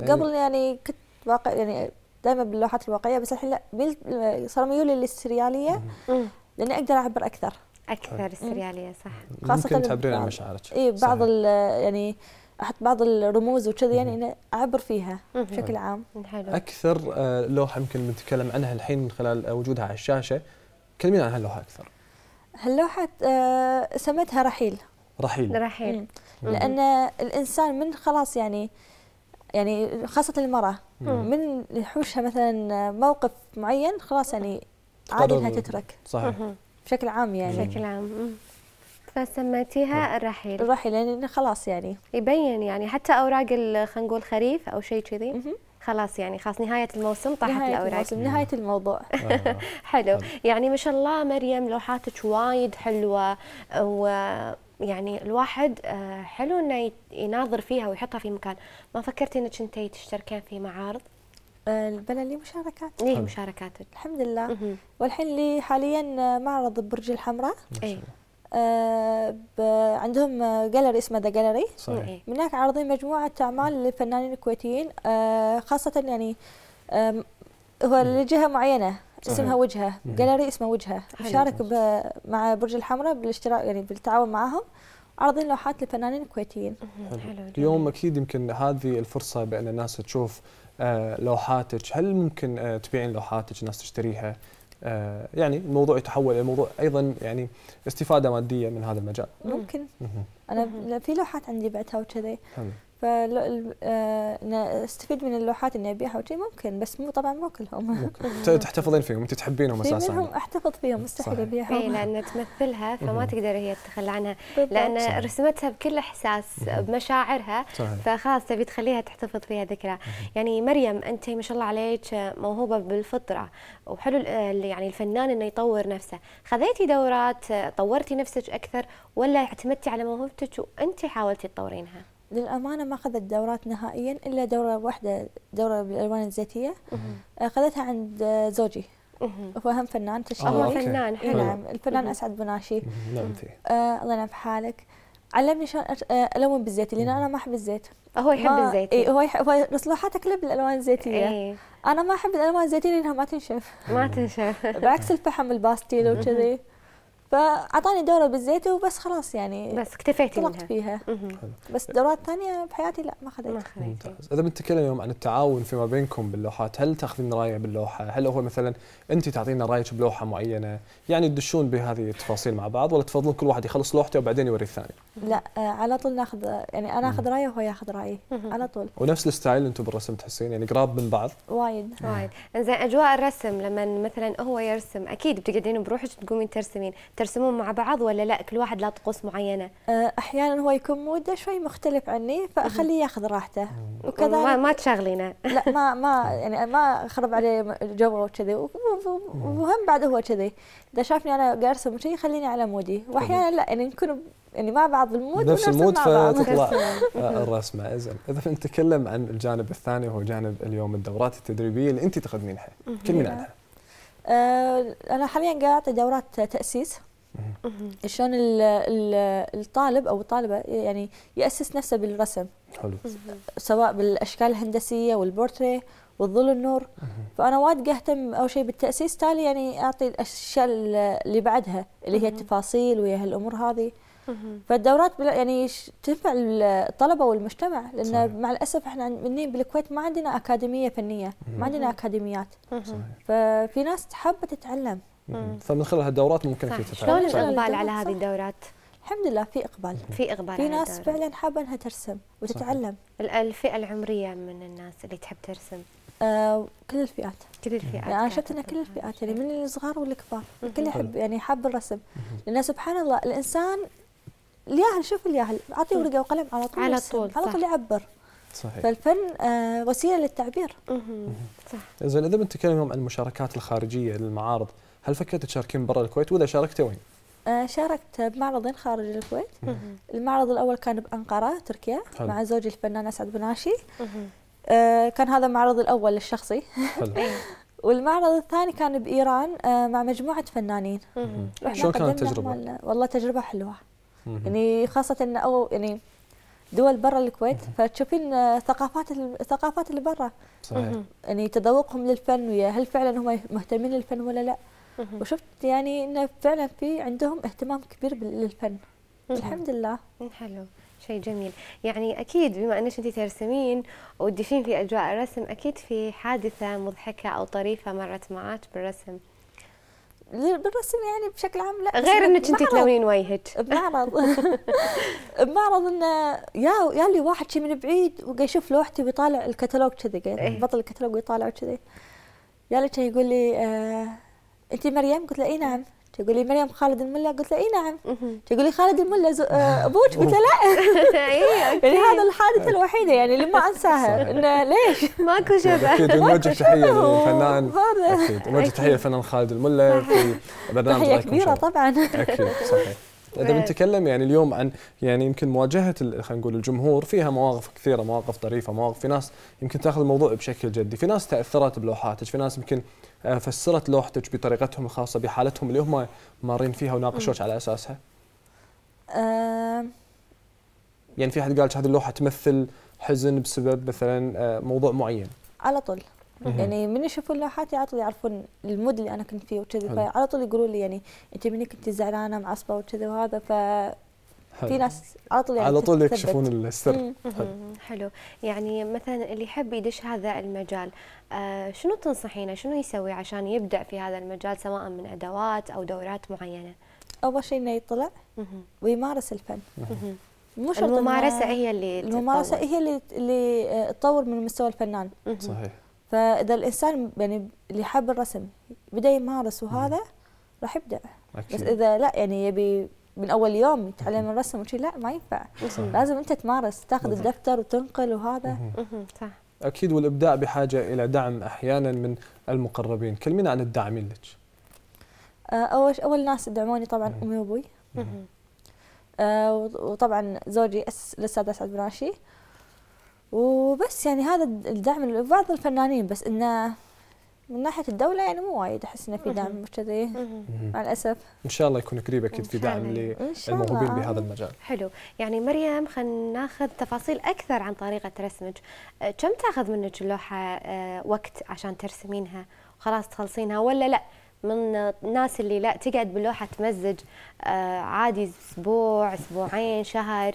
وقبل يعني كنت واقع يعني دائما باللوحات الواقعيه بس الحين لا صار ميولي للسرياليه لاني اقدر اعبر اكثر اكثر السرياليه صح خاصه ممكن تعبرين عن مشاعرك اي بعض يعني احط بعض الرموز وكذا يعني اعبر فيها بشكل عام حلو. اكثر آه، لوحه يمكن بنتكلم عنها الحين من خلال وجودها على الشاشه كلمينا عن هاللوحه اكثر هاللوحه آه، سمتها رحيل رحيل رحيل لان الانسان من خلاص يعني يعني خاصه المراه من يحوشها مثلا موقف معين خلاص يعني عادي انها تترك صحيح بشكل عام يعني بشكل عام فسميتيها الرحيل الرحيل لان يعني خلاص يعني يبين يعني حتى اوراق خلينا نقول خريف او شيء كذي خلاص يعني خلاص نهاية الموسم طاحت نهاية الأوراق الموسم نهاية الموضوع (laughs) حلو يعني ما شاء الله مريم لوحاتك وايد حلوة و يعني الواحد آه، حلو انه يناظر فيها ويحطها في مكان، ما فكرتي انك انت تشتركين في معارض؟ آه، البلا لي مشاركات إيه، لي مشاركاتك الحمد لله والحين لي حاليا آه، معرض برج الحمراء إيه. عندهم جاليري اسمه ذا جاليري صحيح إيه. من هناك عارضين مجموعه اعمال الكويتيين آه خاصه يعني هو لجهه معينه صحيح. اسمها وجهه جاليري اسمه وجهه شارك مع برج الحمراء بالاشتراك يعني بالتعاون معاهم عارضين لوحات لفنانين كويتيين اليوم اكيد يمكن هذه الفرصه بان الناس تشوف آه، لوحاتك هل ممكن آه، تبيعين لوحاتك الناس تشتريها آه، يعني الموضوع يتحول الى موضوع ايضا يعني استفاده ماديه من هذا المجال ممكن انا في لوحات عندي بعتها وكذا فاستفيد آه، من اللوحات اني ابيعها وشي ممكن بس مو طبعا مو كلهم (laughs) تحتفظين فيهم انت تحبينهم اساسا في منهم احتفظ فيهم مستحيل ابيعهم اي لان تمثلها فما تقدر هي تتخلى عنها لان رسمتها بكل احساس بمشاعرها فخلاص تبي تخليها تحتفظ فيها ذكرى يعني مريم انت ما شاء الله عليك آه، موهوبه بالفطره وحلو آه، يعني الفنان انه يطور نفسه خذيتي دورات طورتي نفسك اكثر ولا اعتمدتي على موهبتك وانت حاولتي تطورينها للأمانة ما أخذت دورات نهائيا إلا دورة واحدة دورة بالألوان الزيتية آه، أخذتها عند زوجي هو هم فنان تشريعي هو فنان حلو نعم الفنان أسعد بناشي آه، الله ينعم في حالك علمني شلون آه، الون بالزيت لان انا ما احب الزيت هو يحب الزيت اي هو يحب هو كلها بالالوان الزيتيه انا ما احب الالوان الزيتيه لانها ما تنشف ما تنشف بعكس الفحم الباستيل وكذي فاعطاني دوره بالزيت وبس خلاص يعني بس اكتفيتي منها فيها بس دورات ثانيه بحياتي لا ما اخذتها ممتاز اذا بنتكلم اليوم عن التعاون فيما بينكم باللوحات هل تاخذين رايه باللوحه هل هو مثلا انت تعطينا رايك بلوحه معينه يعني تدشون بهذه التفاصيل مع بعض ولا تفضلون كل واحد يخلص لوحته وبعدين يوري الثاني لا آه، على طول ناخذ يعني انا اخذ رايه وهو ياخذ رايي على طول ونفس الستايل انتم بالرسم تحسين يعني قراب من بعض وايد وايد زين اجواء الرسم لما مثلا هو يرسم اكيد بتقعدين بروحك تقومين ترسمين ترسمون مع بعض ولا لا كل واحد له طقوس معينه أه، احيانا هو يكون موده شوي مختلف عني فاخليه ياخذ راحته وكذا ما, ما تشغلينه (laughs) لا ما ما يعني ما اخرب عليه الجو وكذي ومهم بعد هو كذي اذا شافني انا قاعد ارسم شيء خليني على مودي واحيانا لا يعني نكون يعني مع بعض المود نفس المود فتطلع (laughs) آه، الرسمه زين اذا نتكلم عن الجانب الثاني وهو جانب اليوم الدورات التدريبيه اللي انت تقدمينها كلمينا عنها أه، انا حاليا قاعده اعطي دورات تاسيس شلون الطالب او الطالبه يعني ياسس نفسه بالرسم حلو سواء بالاشكال الهندسيه والبورتريه والظل النور فانا وايد اهتم اول شيء بالتاسيس تالي يعني اعطي الاشياء اللي بعدها اللي هي التفاصيل ويا هالامور هذه فالدورات يعني تنفع الطلبه والمجتمع لان صحيح. مع الاسف احنا مني بالكويت ما عندنا اكاديميه فنيه ما عندنا اكاديميات صحيح. ففي ناس حابه تتعلم فمن خلال هالدورات ممكن تفاعل شلون الاقبال على هذه الدورات؟ الحمد لله في اقبال في اقبال في ناس فعلا حابه انها ترسم وتتعلم الفئه العمريه من الناس اللي تحب ترسم آه، كل الفئات كل الفئات يعني انا شفت ان كل الفئات يعني من الصغار والكبار الكل يحب يعني حاب الرسم لان سبحان الله الانسان الياهل شوف الياهل اعطيه ورقه وقلم على طول على طول على طول يعبر صحيح فالفن آه وسيله للتعبير صح زين اذا بنتكلم اليوم عن المشاركات الخارجيه للمعارض هل فكرت تشاركين برا الكويت واذا شاركتي وين؟ آه، شاركت بمعرضين خارج الكويت المعرض الاول كان بانقره تركيا حل. مع زوجي الفنان اسعد بناشي آه، كان هذا المعرض الاول الشخصي حلو. إيه. (laughs) والمعرض الثاني كان بايران آه، مع مجموعه فنانين شو كانت التجربه؟ والله تجربه حلوه يعني خاصه إن او يعني دول برا الكويت فتشوفين ثقافات الثقافات اللي برا صحيح يعني تذوقهم للفن ويا هل فعلا هم مهتمين للفن ولا لا؟ وشفت يعني انه فعلا في عندهم اهتمام كبير للفن الحمد لله حلو شيء جميل يعني اكيد بما انك انت ترسمين وتدشين في اجواء الرسم اكيد في حادثه مضحكه او طريفه مرت معك بالرسم بالرسم يعني بشكل عام لا غير انك انت تلونين وجهك بمعرض بمعرض (laughs) انه يا يا لي واحد شي من بعيد وقاعد يشوف لوحتي ويطالع الكتالوج كذي إيه. بطل الكتالوج ويطالع كذي يا لي كان يقول لي آه انت مريم قلت لها اي نعم تقول لي مريم خالد الملا قلت لها اي نعم تقول لي خالد الملا آه، ابوك قلت له لا (laughs) إيه، يعني هذا الحادثه الوحيده يعني اللي ما (laughs) انساها انه ليش (laughs) ماكو شبه اكيد نوجه تحيه للفنان اكيد نوجه تحيه للفنان خالد الملا في برنامج تحيه كبيره طبعا اكيد صحيح اذا بنتكلم يعني اليوم عن يعني يمكن مواجهه خلينا نقول الجمهور فيها مواقف كثيره مواقف طريفه مواقف في ناس يمكن تاخذ الموضوع بشكل جدي في ناس تاثرت بلوحاتك في ناس يمكن آه، فسرت لوحتك بطريقتهم الخاصه بحالتهم اللي هم مارين فيها وناقشوك على اساسها آه. يعني في احد قال هذه اللوحه تمثل حزن بسبب مثلا آه، موضوع معين على طول يعني من يشوفون لوحاتي على طول يعرفون المود اللي انا كنت فيه وكذا فعلى طول يقولوا لي يعني انت مني كنت زعلانه معصبه وكذا وهذا ف في ناس على طول يعني على طول يكشفون السر حلو. حلو يعني مثلا اللي يحب يدش هذا المجال آه شنو تنصحينه شنو يسوي عشان يبدع في هذا المجال سواء من ادوات او دورات معينه اول شيء انه يطلع ويمارس الفن مو شرط الممارسه هي اللي الممارسه هي اللي اللي آه، تطور من مستوى الفنان صحيح فاذا الانسان يعني اللي حاب الرسم بدا يمارس وهذا راح يبدع بس اذا لا يعني يبي من اول يوم يتعلم الرسم وشي لا ما ينفع لازم انت تمارس تاخذ الدفتر وتنقل وهذا صح اكيد والابداع بحاجه الى دعم احيانا من المقربين كلمينا عن الدعم لك آه، اول اول ناس دعموني طبعا امي وابوي آه، وطبعا زوجي الاستاذ اسعد بن راشي وبس يعني هذا الدعم لبعض الفنانين بس انه من ناحيه الدوله يعني مو وايد احس انه في دعم كذي مع الاسف ان شاء الله يكون قريب اكيد في دعم للموهوبين بهذا المجال حلو يعني مريم خلينا ناخذ تفاصيل اكثر عن طريقه رسمك أه، كم تاخذ منك اللوحه أه، وقت عشان ترسمينها وخلاص تخلصينها ولا لا من الناس اللي لا تقعد باللوحه تمزج أه، عادي اسبوع اسبوعين شهر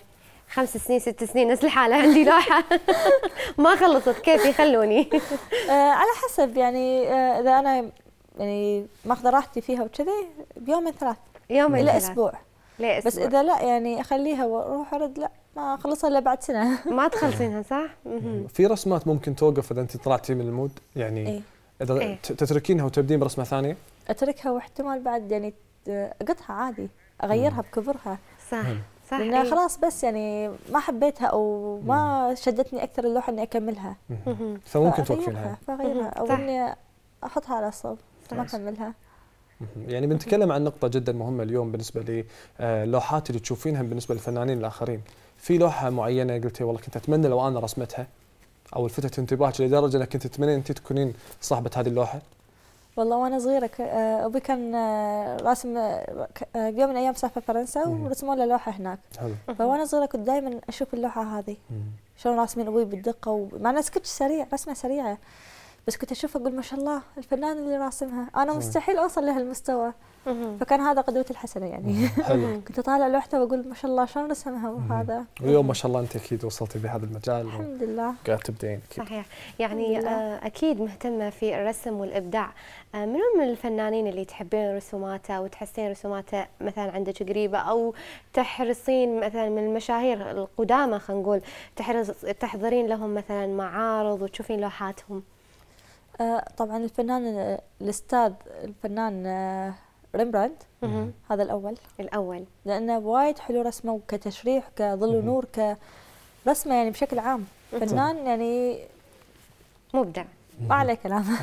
خمس سنين ست سنين نفس الحاله عندي لوحه (laughs) ما خلصت كيفي خلوني (laughs) آه، على حسب يعني آه، اذا انا يعني ماخذه راحتي فيها وكذي بيومين ثلاث يومين الى اسبوع ليه بس اذا لا يعني اخليها واروح ارد لا ما اخلصها الا بعد سنه (laughs) ما تخلصينها صح؟ في رسمات ممكن توقف اذا انت طلعتي من المود يعني إيه؟ اذا إيه؟ تتركينها وتبدين برسمه ثانيه؟ اتركها واحتمال بعد يعني اقطها عادي اغيرها بكبرها صح صح لأن إيه. خلاص بس يعني ما حبيتها او ما مم. شدتني اكثر اللوحه اني اكملها فممكن توقفينها فغيرها او اني احطها على الصوب ما اكملها يعني بنتكلم عن نقطة جدا مهمة اليوم بالنسبة آه، للوحات اللي تشوفينها بالنسبة للفنانين الآخرين، في لوحة معينة قلتي والله كنت أتمنى لو أنا رسمتها أو لفتت انتباهك لدرجة أنك كنت تتمنين أنت تكونين صاحبة هذه اللوحة؟ والله وانا صغيره آه، ابي كان آه، راسم يوم آه، من الايام سافر فرنسا ورسموا له لوحه هناك حلو فوانا صغيره كنت دائما اشوف اللوحه هذه شلون راسمين ابوي بالدقه ومع انها سكتش سريع رسمه سريعه بس كنت اشوف اقول ما شاء الله الفنان اللي راسمها انا مستحيل اوصل لهالمستوى فكان هذا قدوتي الحسنه يعني (laughs) كنت اطالع لوحته واقول ما شاء الله شلون رسمها وهذا واليوم ما شاء الله انت اكيد وصلتي بهذا المجال الحمد لله قاعد تبدعين اكيد صحيح يعني آه، اكيد مهتمه في الرسم والابداع آه، من من الفنانين اللي تحبين رسوماته وتحسين رسوماته مثلا عندك قريبه او تحرصين مثلا من المشاهير القدامى خلينا نقول تحرص تحضرين لهم مثلا معارض وتشوفين لوحاتهم آه، طبعا الفنان الاستاذ الفنان آه، ريمبراند هذا الاول الاول لانه وايد حلو رسمه وكتشريح كظل ونور كرسمه يعني بشكل عام فنان يعني مبدع ما عليه كلام (laughs)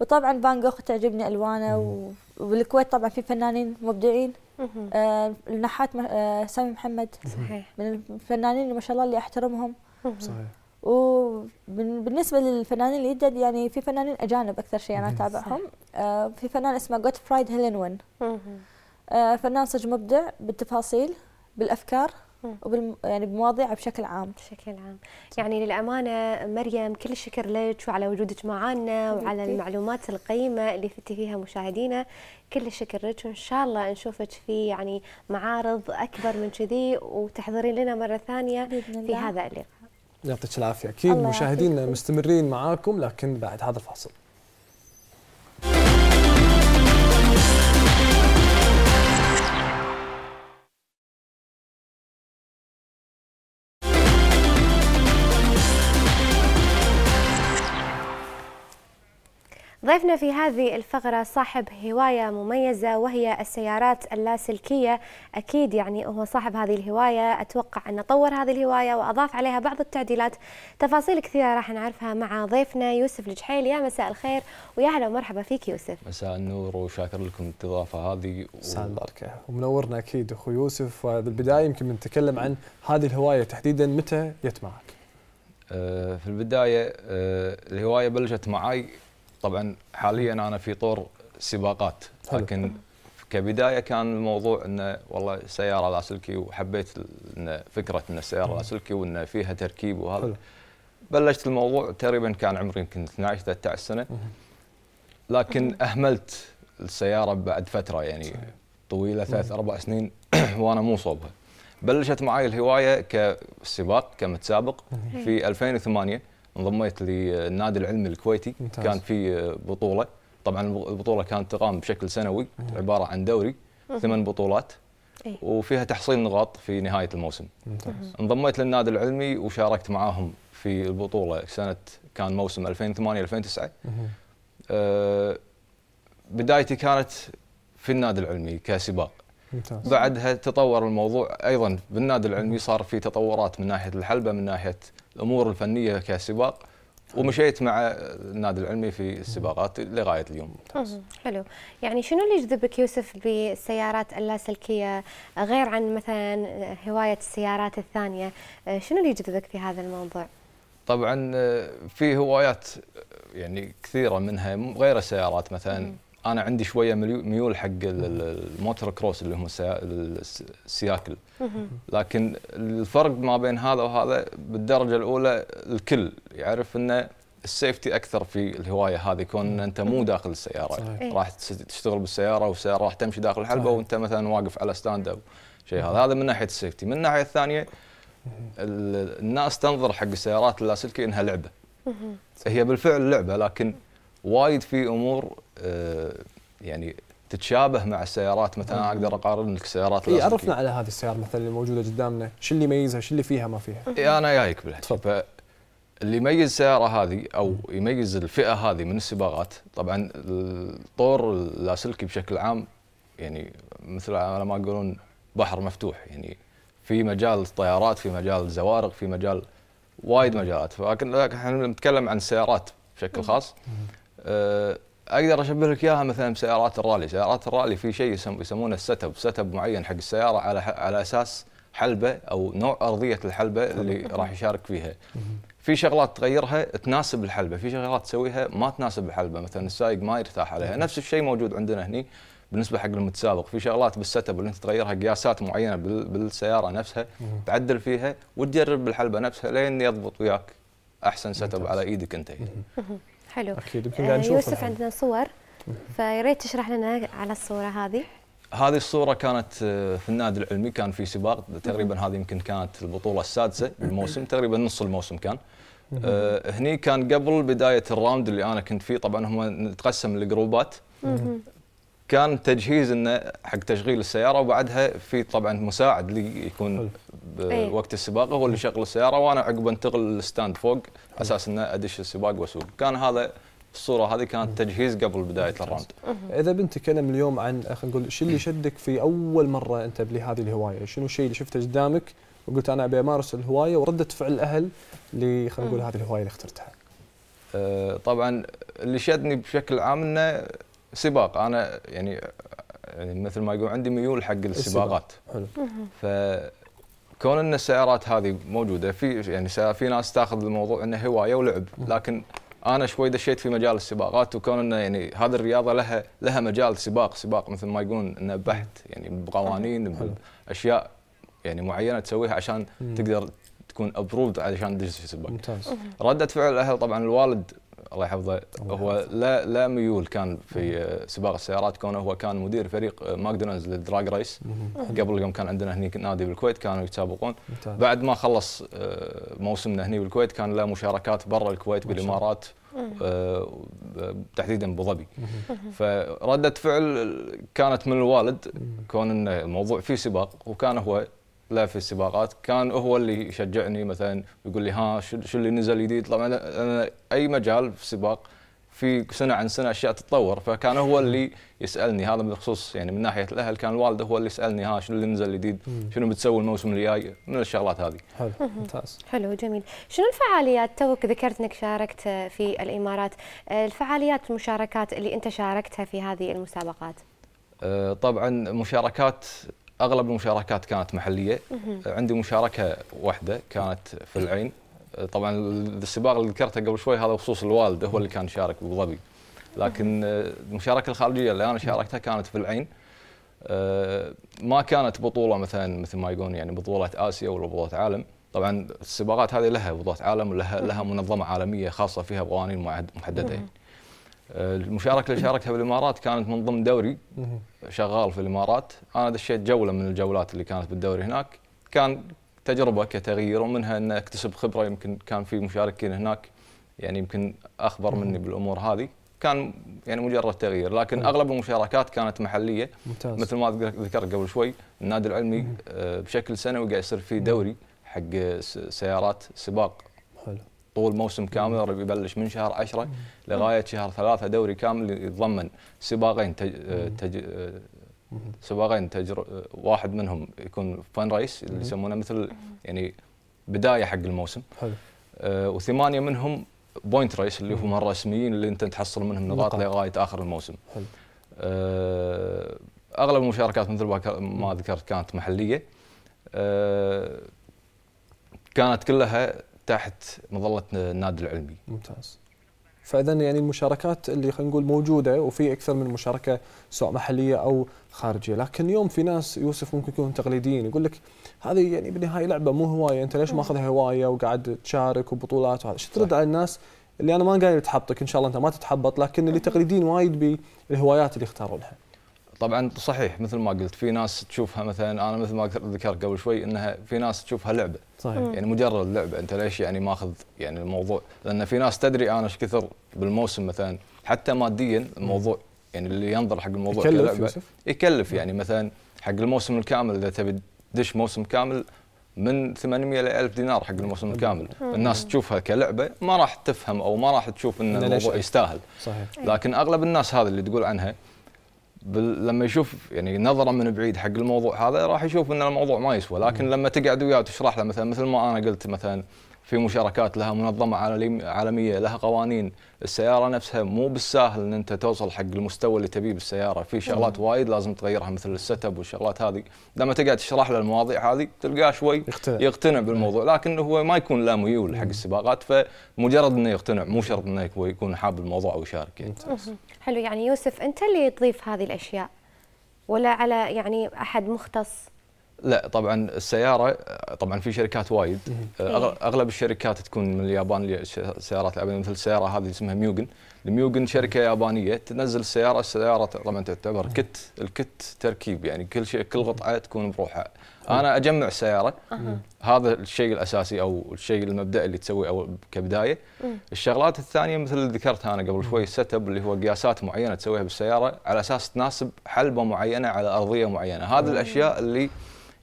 وطبعا فان جوخ تعجبني الوانه وبالكويت طبعا في فنانين مبدعين آه النحات آه سامي محمد صحيح من الفنانين ما شاء الله اللي احترمهم صحيح وبالنسبه للفنانين الجدد يعني في فنانين اجانب اكثر شيء انا اتابعهم آه، في فنان اسمه جوت فرايد هيلين وين فنان صج مبدع بالتفاصيل بالافكار وبالم... يعني بمواضيع بشكل عام بشكل عام يعني للأمانة مريم كل الشكر لك وعلى وجودك معنا وعلى المعلومات القيمة اللي فتي فيها مشاهدينا كل الشكر لك وإن شاء الله نشوفك في يعني معارض أكبر من كذي وتحضرين لنا مرة ثانية في هذا اللقاء يعطيك العافيه اكيد مشاهدينا مستمرين معاكم لكن بعد هذا الفاصل ضيفنا في هذه الفقرة صاحب هواية مميزة وهي السيارات اللاسلكية أكيد يعني هو صاحب هذه الهواية أتوقع أنه طور هذه الهواية وأضاف عليها بعض التعديلات تفاصيل كثيرة راح نعرفها مع ضيفنا يوسف الجحيل يا مساء الخير ويا هلا ومرحبا فيك يوسف مساء النور وشاكر لكم الاضافة هذه و... مساء ومنورنا أكيد أخو يوسف وبالبداية يمكن نتكلم عن هذه الهواية تحديدا متى جت معك؟ آه، في البداية آه، الهواية بلشت معي طبعا حاليا انا في طور سباقات لكن كبدايه كان الموضوع انه والله سياره لاسلكي وحبيت إن فكره ان السياره لاسلكي وان فيها تركيب وهذا بلشت الموضوع تقريبا كان عمري يمكن 12 13 سنه لكن اهملت السياره بعد فتره يعني طويله ثلاث اربع سنين (clears throat) وانا مو صوبها بلشت معي الهوايه كسباق كمتسابق في 2008 انضميت للنادي العلمي الكويتي ممتاز. كان في بطوله طبعا البطوله كانت تقام بشكل سنوي مم. عباره عن دوري مم. ثمان بطولات إيه؟ وفيها تحصيل نقاط في نهايه الموسم ممتاز. انضميت للنادي العلمي وشاركت معاهم في البطوله سنه كان موسم 2008 2009 أه بدايتي كانت في النادي العلمي كسباق ممتاز. بعدها تطور الموضوع ايضا بالنادي العلمي صار في تطورات من ناحيه الحلبه من ناحيه الامور الفنيه كسباق ومشيت مع النادي العلمي في السباقات لغايه اليوم حلو يعني شنو اللي يجذبك يوسف بالسيارات اللاسلكيه غير عن مثلا هوايه السيارات الثانيه شنو اللي يجذبك في هذا الموضوع طبعا آه، في هوايات آه، يعني كثيره منها غير السيارات مثلا انا عندي شويه ميول حق الموتور كروس اللي هم السياكل لكن الفرق ما بين هذا وهذا بالدرجه الاولى الكل يعرف انه السيفتي اكثر في الهوايه هذه كون ان انت مو داخل السياره صحيح. إيه. راح تشتغل بالسياره والسياره راح تمشي داخل الحلبه وانت مثلا واقف على ستاند او شيء هذا هذا من ناحيه السيفتي من الناحيه الثانيه الناس تنظر حق السيارات اللاسلكي انها لعبه هي بالفعل لعبه لكن وايد في امور آه، يعني تتشابه مع السيارات مثلا مم. اقدر اقارن لك سيارات اي عرفنا على هذه السياره مثلا اللي موجوده قدامنا شو اللي يميزها شو اللي فيها ما فيها اي انا جايك بالحكي تفضل اللي يميز السياره هذه او يميز الفئه هذه من السباقات طبعا الطور اللاسلكي بشكل عام يعني مثل على ما يقولون بحر مفتوح يعني في مجال الطيارات في مجال الزوارق في مجال وايد مجالات لكن احنا نتكلم عن السيارات بشكل خاص آه، اقدر اشبه لك اياها مثلا بسيارات الرالي، سيارات الرالي في شيء يسمونه السيت اب، سيت اب معين حق السياره على على اساس حلبه او نوع ارضيه الحلبه اللي راح يشارك فيها. في شغلات تغيرها تناسب الحلبه، في شغلات تسويها ما تناسب الحلبه، مثلا السائق ما يرتاح عليها، نفس الشيء موجود عندنا هني بالنسبه حق المتسابق، في شغلات بالسيت اب اللي انت تغيرها قياسات معينه بالسياره نفسها تعدل فيها وتجرب بالحلبه نفسها لين يضبط وياك احسن سيت اب على ايدك انت. حلو اكيد يمكن آه، قاعد يوسف عندنا صور فياريت تشرح لنا على الصوره هذه هذه الصورة كانت آه، في النادي العلمي كان في سباق تقريبا هذه يمكن كانت البطولة السادسة بالموسم تقريبا نص الموسم كان آه، هني كان قبل بداية الراوند اللي أنا كنت فيه طبعا هم تقسم لجروبات كان تجهيز انه حق تشغيل السياره وبعدها في طبعا مساعد لي يكون إيه. وقت السباق هو اللي يشغل السياره وانا عقب انتقل للستاند فوق على اساس انه ادش السباق واسوق كان هذا الصوره هذه كانت تجهيز قبل بدايه الراوند اذا بنتكلم اليوم عن خلينا نقول شو اللي شدك في اول مره انت بهذه الهوايه شنو الشيء اللي شفته قدامك وقلت انا ابي امارس الهوايه ورده فعل الاهل اللي خلينا نقول هذه الهوايه اللي اخترتها أه، طبعا اللي شدني بشكل عام انه سباق انا يعني يعني مثل ما يقول عندي ميول حق السباقات حلو فكون ان السيارات هذه موجوده في يعني في ناس تاخذ الموضوع انه هوايه ولعب لكن انا شوي دشيت في مجال السباقات وكون انه يعني هذه الرياضه لها لها مجال سباق سباق مثل ما يقولون انه بحث يعني بقوانين باشياء يعني معينه تسويها عشان تقدر تكون ابروفد عشان تدش في سباق ممتاز رده فعل الاهل طبعا الوالد الله يحفظه هو لا لا ميول كان في سباق السيارات كونه هو كان مدير فريق ماكدونالدز للدراج ريس قبل يوم كان عندنا هني نادي بالكويت كانوا يتسابقون بعد ما خلص آه، موسمنا هني بالكويت كان له مشاركات برا الكويت بالامارات آه، تحديدا ابو ظبي فرده فعل كانت من الوالد كون انه الموضوع فيه سباق وكان هو لا في السباقات كان هو اللي يشجعني مثلا يقول لي ها شو اللي نزل جديد طبعا انا اي مجال في السباق في سنه عن سنه اشياء تتطور فكان هو اللي يسالني هذا بخصوص يعني من ناحيه الاهل كان الوالد هو اللي يسالني ها شنو اللي نزل جديد شنو بتسوي الموسم الجاي؟ من الشغلات هذه حلو ممتاز حلو جميل شنو الفعاليات توك ذكرت انك شاركت آه، في الامارات آه، الفعاليات المشاركات اللي انت شاركتها في هذه المسابقات آه، طبعا مشاركات اغلب المشاركات كانت محليه عندي مشاركه واحده كانت في العين طبعا السباق اللي ذكرته قبل شوي هذا بخصوص الوالد هو اللي كان شارك ابو ظبي لكن آه، المشاركه الخارجيه اللي انا شاركتها كانت في العين آه، ما كانت بطوله مثلا مثل ما يقولون يعني بطوله اسيا ولا بطوله عالم طبعا السباقات هذه لها بطوله عالم ولها لها منظمه عالميه خاصه فيها بقوانين محدده يعني. المشاركه اللي شاركتها بالامارات كانت من ضمن دوري شغال في الامارات انا دشيت جوله من الجولات اللي كانت بالدوري هناك كان تجربه كتغيير ومنها ان اكتسب خبره يمكن كان في مشاركين هناك يعني يمكن اخبر مني بالامور هذه كان يعني مجرد تغيير لكن اغلب المشاركات كانت محليه ممتاز. مثل ما ذكرت قبل شوي النادي العلمي آه، بشكل سنوي قاعد يصير فيه دوري حق سيارات سباق طول موسم كامل يبلش من شهر 10 لغايه شهر ثلاثة دوري كامل يتضمن سباقين تج... تج... سباقين تجر... واحد منهم يكون فان ريس اللي يسمونه مثل يعني بدايه حق الموسم حلو آه وثمانيه منهم بوينت ريس اللي هم الرسميين اللي انت تحصل منهم نقاط لغايه اخر الموسم حلو آه اغلب المشاركات مثل ما ذكرت كانت محليه آه كانت كلها تحت مظله النادي العلمي. ممتاز. فاذا يعني المشاركات اللي خلينا نقول موجوده وفي اكثر من مشاركه سواء محليه او خارجيه، لكن يوم في ناس يوسف ممكن يكونوا تقليديين يقول لك هذه يعني بالنهايه لعبه مو هوايه، انت ليش ماخذها هوايه وقاعد تشارك وبطولات وهذا، شو ترد على الناس اللي انا ما قايل تحبطك ان شاء الله انت ما تتحبط لكن اللي تقليديين وايد بالهوايات اللي يختارونها. طبعا صحيح مثل ما قلت في ناس تشوفها مثلا انا مثل ما ذكرت قبل شوي انها في ناس تشوفها لعبه صحيح يعني مجرد لعبه انت ليش يعني ماخذ يعني الموضوع لان في ناس تدري انا ايش كثر بالموسم مثلا حتى ماديا الموضوع يعني اللي ينظر حق الموضوع يكلف كلعبة يوسف. يكلف يعني مثلا حق الموسم الكامل اذا تبي تدش موسم كامل من 800 ل 1000 دينار حق الموسم الكامل الناس تشوفها كلعبه ما راح تفهم او ما راح تشوف ان الموضوع يستاهل صحيح لكن اغلب الناس هذا اللي تقول عنها لما يشوف يعني نظره من بعيد حق الموضوع هذا راح يشوف ان الموضوع ما يسوى لكن لما تقعد وياه تشرح له مثلا مثل ما انا قلت مثلا في مشاركات لها منظمه عالميه لها قوانين السياره نفسها مو بالساهل ان انت توصل حق المستوى اللي تبيه بالسياره في شغلات نعم. وايد لازم تغيرها مثل السيت اب والشغلات هذه لما تقعد تشرح له المواضيع هذه تلقاه شوي يقتنع, يقتنع بالموضوع نعم. لكن هو ما يكون لا ميول حق نعم. السباقات فمجرد انه يقتنع مو شرط انه يكون حاب الموضوع او يشارك يعني. حلو يعني يوسف انت اللي تضيف هذه الاشياء ولا على يعني احد مختص لا طبعا السياره طبعا في شركات وايد اغلب الشركات تكون من اليابان السيارات اليابانيه مثل السياره هذه اسمها ميوجن الميوجن شركه يابانيه تنزل السياره السياره طبعا تعتبر كت الكت تركيب يعني كل شيء كل قطعه تكون بروحها انا اجمع سياره هذا الشيء الاساسي او الشيء المبدئي اللي تسويه او كبدايه الشغلات الثانيه مثل اللي ذكرتها انا قبل شوي السيت اب اللي هو قياسات معينه تسويها بالسياره على اساس تناسب حلبه معينه على ارضيه معينه هذه الاشياء اللي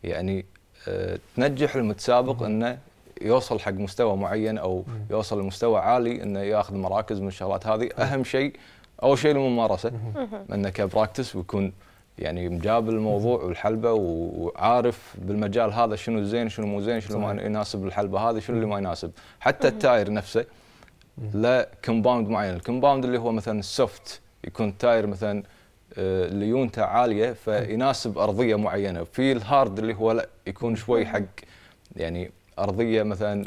يعني آه، تنجح المتسابق انه يوصل حق مستوى معين او يوصل لمستوى عالي انه ياخذ مراكز من الشغلات هذه اهم شيء اول شيء الممارسه انه كبراكتس ويكون يعني مجاب الموضوع والحلبه وعارف بالمجال هذا شنو الزين شنو مو زين شنو ما يناسب الحلبه هذه شنو اللي ما يناسب حتى التاير نفسه له كومباوند معين الكومباوند اللي هو مثلا السوفت يكون تاير مثلا ليونته عاليه فيناسب ارضيه معينه في الهارد اللي هو لا يكون شوي حق يعني ارضيه مثلا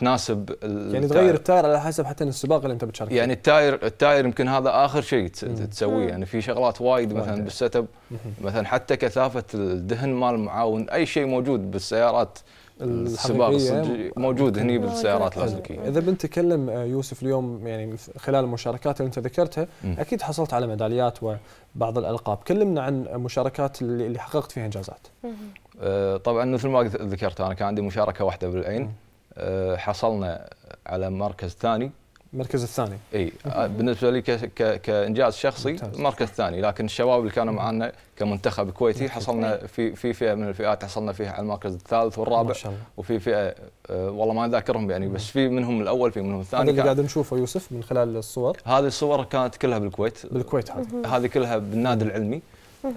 تناسب يعني تغير التاير على حسب حتى السباق اللي انت بتشارك يعني التاير التاير يمكن هذا اخر شيء تسويه يعني في شغلات وايد مثلا بالست اب مثلا حتى كثافه الدهن مال المعاون اي شيء موجود بالسيارات السباق الصجي موجود هني بالسيارات آه، اللاسلكيه اذا بنتكلم آه، يوسف اليوم يعني خلال المشاركات اللي انت ذكرتها اكيد حصلت على ميداليات وبعض الالقاب كلمنا عن مشاركات اللي حققت فيها انجازات أه طبعا مثل ما ذكرت انا كان عندي مشاركه واحده بالعين أه حصلنا على مركز ثاني المركز الثاني اي بالنسبه لي كانجاز شخصي المركز الثاني لكن الشباب اللي كانوا معنا كمنتخب كويتي حصلنا في في فئه من الفئات حصلنا فيها على المركز الثالث والرابع وفي فئه آه، والله ما ذاكرهم يعني بس في منهم الاول في منهم الثاني هذا اللي قاعد نشوفه يوسف من خلال الصور هذه الصور كانت كلها بالكويت بالكويت هذه هذه كلها بالنادي العلمي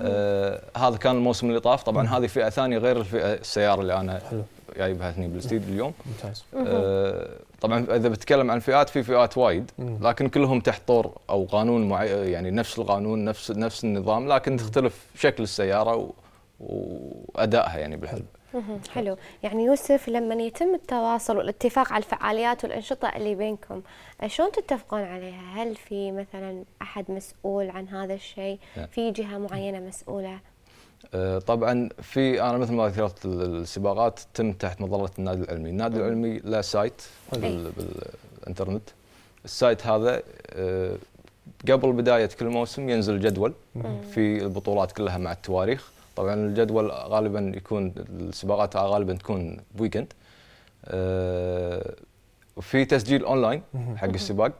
آه هذا كان الموسم اللي طاف طبعا هذه فئه ثانيه غير الفئه السياره اللي انا حلو جايبها هني بالاستديو اليوم ممتاز آه طبعا اذا بتكلم عن فئات في فئات وايد لكن كلهم تحت طور او قانون معي يعني نفس القانون نفس نفس النظام لكن تختلف شكل السياره و... وادائها يعني بالحزب. حلو يعني يوسف لما يتم التواصل والاتفاق على الفعاليات والانشطه اللي بينكم شلون تتفقون عليها هل في مثلا احد مسؤول عن هذا الشيء نعم. في جهه معينه مسؤوله آه، طبعا في انا مثل ما ذكرت السباقات تتم تحت مظله النادي العلمي، النادي العلمي له سايت بالانترنت السايت هذا آه، قبل بدايه كل موسم ينزل جدول في البطولات كلها مع التواريخ، طبعا الجدول غالبا يكون السباقات غالبا تكون بويكند. آه، وفي تسجيل اونلاين حق السباق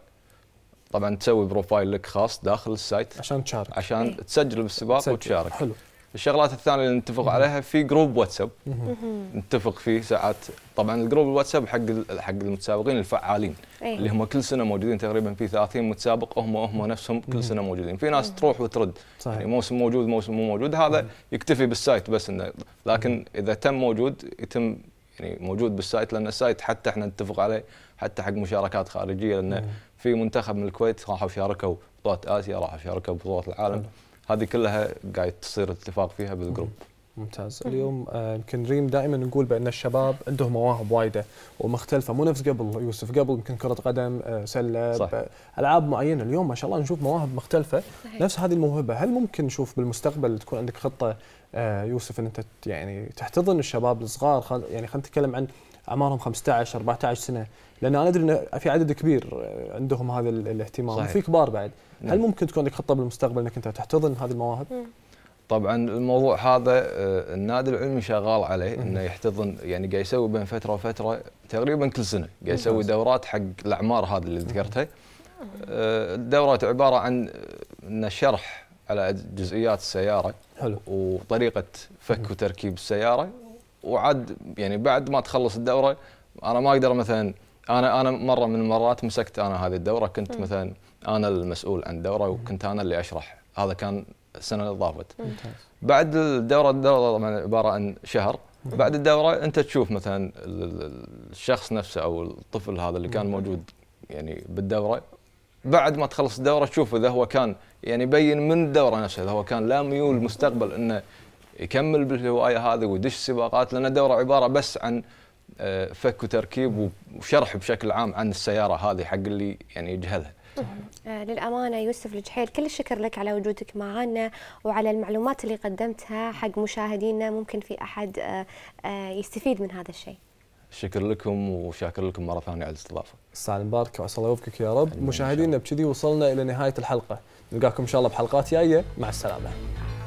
طبعا تسوي بروفايل لك خاص داخل السايت عشان تشارك عشان تسجل بالسباق وتشارك حلو الشغلات الثانيه اللي نتفق عليها في جروب واتساب نتفق فيه ساعات طبعا الجروب الواتساب حق حق المتسابقين الفعالين أيه. اللي هم كل سنه موجودين تقريبا في 30 متسابق هم هم نفسهم كل سنه موجودين في ناس تروح وترد صحيح. يعني موسم موجود موسم مو موجود هذا يكتفي بالسايت بس انه لكن اذا تم موجود يتم يعني موجود بالسايت لان السايت حتى احنا نتفق عليه حتى حق مشاركات خارجيه لان في منتخب من الكويت راحوا شاركوا بطولات اسيا راحوا شاركوا بطولات العالم هذه كلها قاعد تصير اتفاق فيها بالجروب ممتاز اليوم آه، يمكن آه ريم دائما نقول بان الشباب عندهم مواهب وايده ومختلفه مو نفس قبل يوسف قبل يمكن كره قدم آه سله صح. العاب معينه اليوم ما شاء الله نشوف مواهب مختلفه صحيح. نفس هذه الموهبه هل ممكن نشوف بالمستقبل تكون عندك خطه آه يوسف ان انت يعني تحتضن الشباب الصغار خل يعني خلينا نتكلم عن اعمارهم 15 14 سنه لان انا ادري ان في عدد كبير آه، عندهم هذا الاهتمام صحيح. وفي كبار بعد نعم. هل ممكن تكون لك خطه بالمستقبل انك انت تحتضن هذه المواهب؟ مم. طبعا الموضوع هذا آه، النادي العلمي شغال عليه انه يحتضن يعني قاعد يسوي بين فتره وفتره تقريبا كل سنه قاعد يسوي دورات حق الاعمار هذه اللي ذكرتها آه، الدورات عباره عن آه، ان شرح على جزئيات السياره حلو وطريقه فك وتركيب السياره وعاد يعني بعد ما تخلص الدوره انا ما اقدر مثلا انا انا مره من المرات مسكت انا هذه الدوره كنت م. مثلا انا المسؤول عن دوره وكنت انا اللي اشرح هذا كان السنه اللي ضافت بعد الدوره الدوره طبعا عباره عن شهر بعد الدوره انت تشوف مثلا الشخص نفسه او الطفل هذا اللي كان موجود يعني بالدوره بعد ما تخلص الدوره تشوف اذا هو كان يعني يبين من الدوره نفسها اذا هو كان لا ميول مستقبل انه يكمل بالهوايه هذه ويدش سباقات لان الدوره عباره بس عن آه، فك وتركيب وشرح بشكل عام عن السياره هذه حق اللي يعني يجهلها. آه، للأمانة يوسف الجحيل كل الشكر لك على وجودك معنا وعلى المعلومات اللي قدمتها حق مشاهدينا ممكن في أحد آه، يستفيد من هذا الشيء شكر لكم وشاكر لكم مرة ثانية على الاستضافة الساعة مبارك وعسى الله يوفقك يا رب مشاهدينا بكذي وصلنا إلى نهاية الحلقة نلقاكم إن شاء الله بحلقات جاية مع السلامة